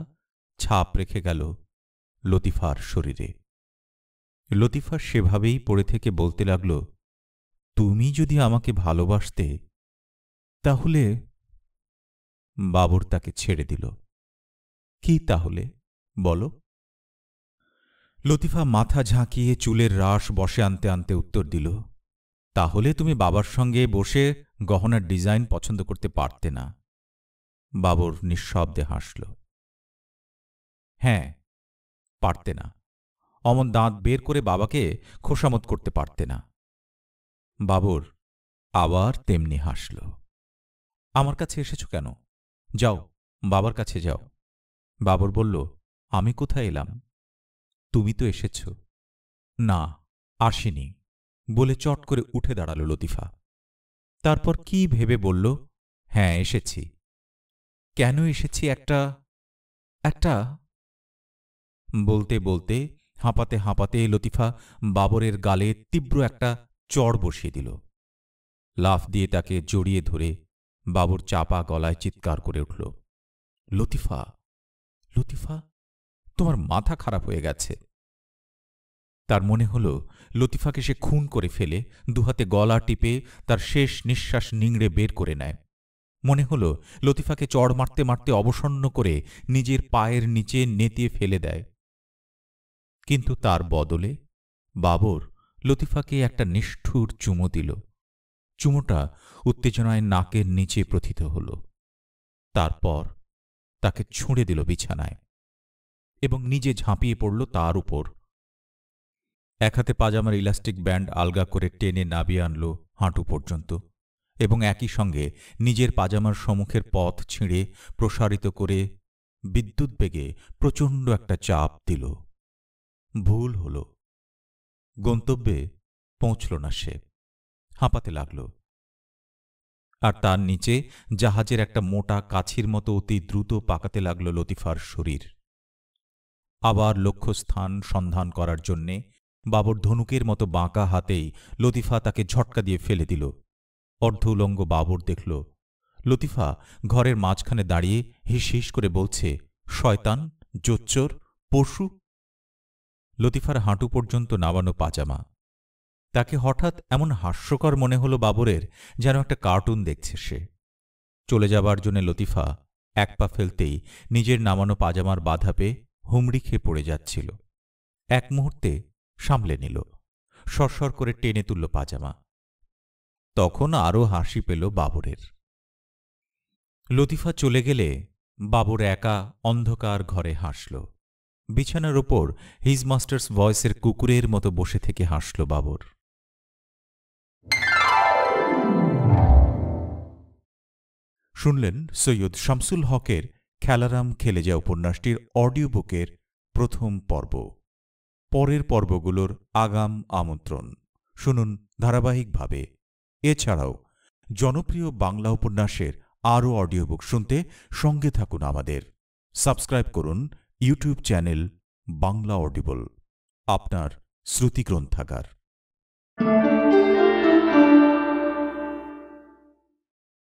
ছাপ রেখে গেল লতিফার শরীরে লতিফা সেভাবেই পড়ে থেকে বলতে লাগল তুমি যদি আমাকে ভালোবাসতে তাহলে বাবর তাকে ছেড়ে দিল কি তাহলে বলো লতিফা মাথা ঝাঁকিয়ে চুলের রাস বসে আনতে আনতে উত্তর দিল তাহলে তুমি বাবার সঙ্গে বসে গহনার ডিজাইন পছন্দ করতে পারতে না বাবর নিঃশব্দে হাসল হ্যাঁ পারতে না অমন দাঁত বের করে বাবাকে খোসামত করতে পারতে না বাবর আবার তেমনি হাসল আমার কাছে এসেছ কেন যাও বাবার কাছে যাও বাবর বলল আমি কোথায় এলাম তুমি তো এসেছ না আসিনি বলে চট করে উঠে দাঁড়াল লতিফা তারপর কি ভেবে বলল হ্যাঁ এসেছি কেন এসেছি একটা একটা বলতে বলতে হাঁপাতে হাঁপাতে লতিফা বাবরের গালে তীব্র একটা চড় বসিয়ে দিল লাফ দিয়ে তাকে জড়িয়ে ধরে বাবর চাপা গলায় চিৎকার করে উঠল লতিফা লতিফা তোমার মাথা খারাপ হয়ে গেছে তার মনে হল লতিফাকে সে খুন করে ফেলে দুহাতে গলা টিপে তার শেষ নিঃশ্বাস নিংড়ে বের করে নেয় মনে হল লতিফাকে চড় মারতে মারতে অবসন্ন করে নিজের পায়ের নিচে নেতিয়ে ফেলে দেয় কিন্তু তার বদলে বাবর লতিফাকে একটা নিষ্ঠুর চুমো দিল চুমোটা উত্তেজনায় নাকের নিচে প্রথিত হল তারপর তাকে ছুঁড়ে দিল বিছানায় এবং নিজে ঝাঁপিয়ে পড়ল তার উপর এক হাতে পাজামার ইলাস্টিক ব্যান্ড আলগা করে টেনে নাবিয়ে আনল হাঁটু পর্যন্ত এবং একই সঙ্গে নিজের পাজামার সম্মুখের পথ ছিঁড়ে প্রসারিত করে বিদ্যুৎ বেগে প্রচণ্ড একটা চাপ দিল ভুল হল গন্তব্যে পৌঁছল না সে হাঁপাতে লাগল আর তার নিচে জাহাজের একটা মোটা কাছির মতো অতি দ্রুত পাকাতে লাগল লতিফার শরীর আবার লক্ষ্যস্থান সন্ধান করার জন্যে বাবর ধনুকের মতো বাঁকা হাতেই লতিফা তাকে ঝটকা দিয়ে ফেলে দিল অর্ধ উলঙ্গ বাবর দেখল লতিফা ঘরের মাঝখানে দাঁড়িয়ে হিস হিস করে বলছে শয়তান জোচ্চর পশু লতিফার হাঁটু পর্যন্ত নামানো পাজামা তাকে হঠাৎ এমন হাস্যকর মনে হল বাবরের যেন একটা কার্টুন দেখছে সে চলে যাবার জন্য লতিফা এক পা ফেলতেই নিজের নামানো পাজামার বাধা পেয়ে হুমড়ি খেয়ে পড়ে যাচ্ছিল এক মুহূর্তে সামলে নিল সরসর করে টেনে তুলল পাজামা তখন আরও হাসি পেল বাবরের লতিফা চলে গেলে বাবর একা অন্ধকার ঘরে হাসল বিছানার ওপর হিজ মাস্টার্স ভয়েসের কুকুরের মতো বসে থেকে হাসল বাবর শুনলেন সৈয়দ শামসুল হকের খেলারাম খেলে যা উপন্যাসটির অডিও বুকের প্রথম পর্ব পরের পর্বগুলোর আগাম আমন্ত্রণ শুনুন ধারাবাহিকভাবে এছাড়াও জনপ্রিয় বাংলা উপন্যাসের আরও অডিও বুক শুনতে সঙ্গে থাকুন আমাদের সাবস্ক্রাইব করুন ইউটিউব চ্যানেল বাংলা অডিবল আপনার শ্রুতিগ্রন্থাগার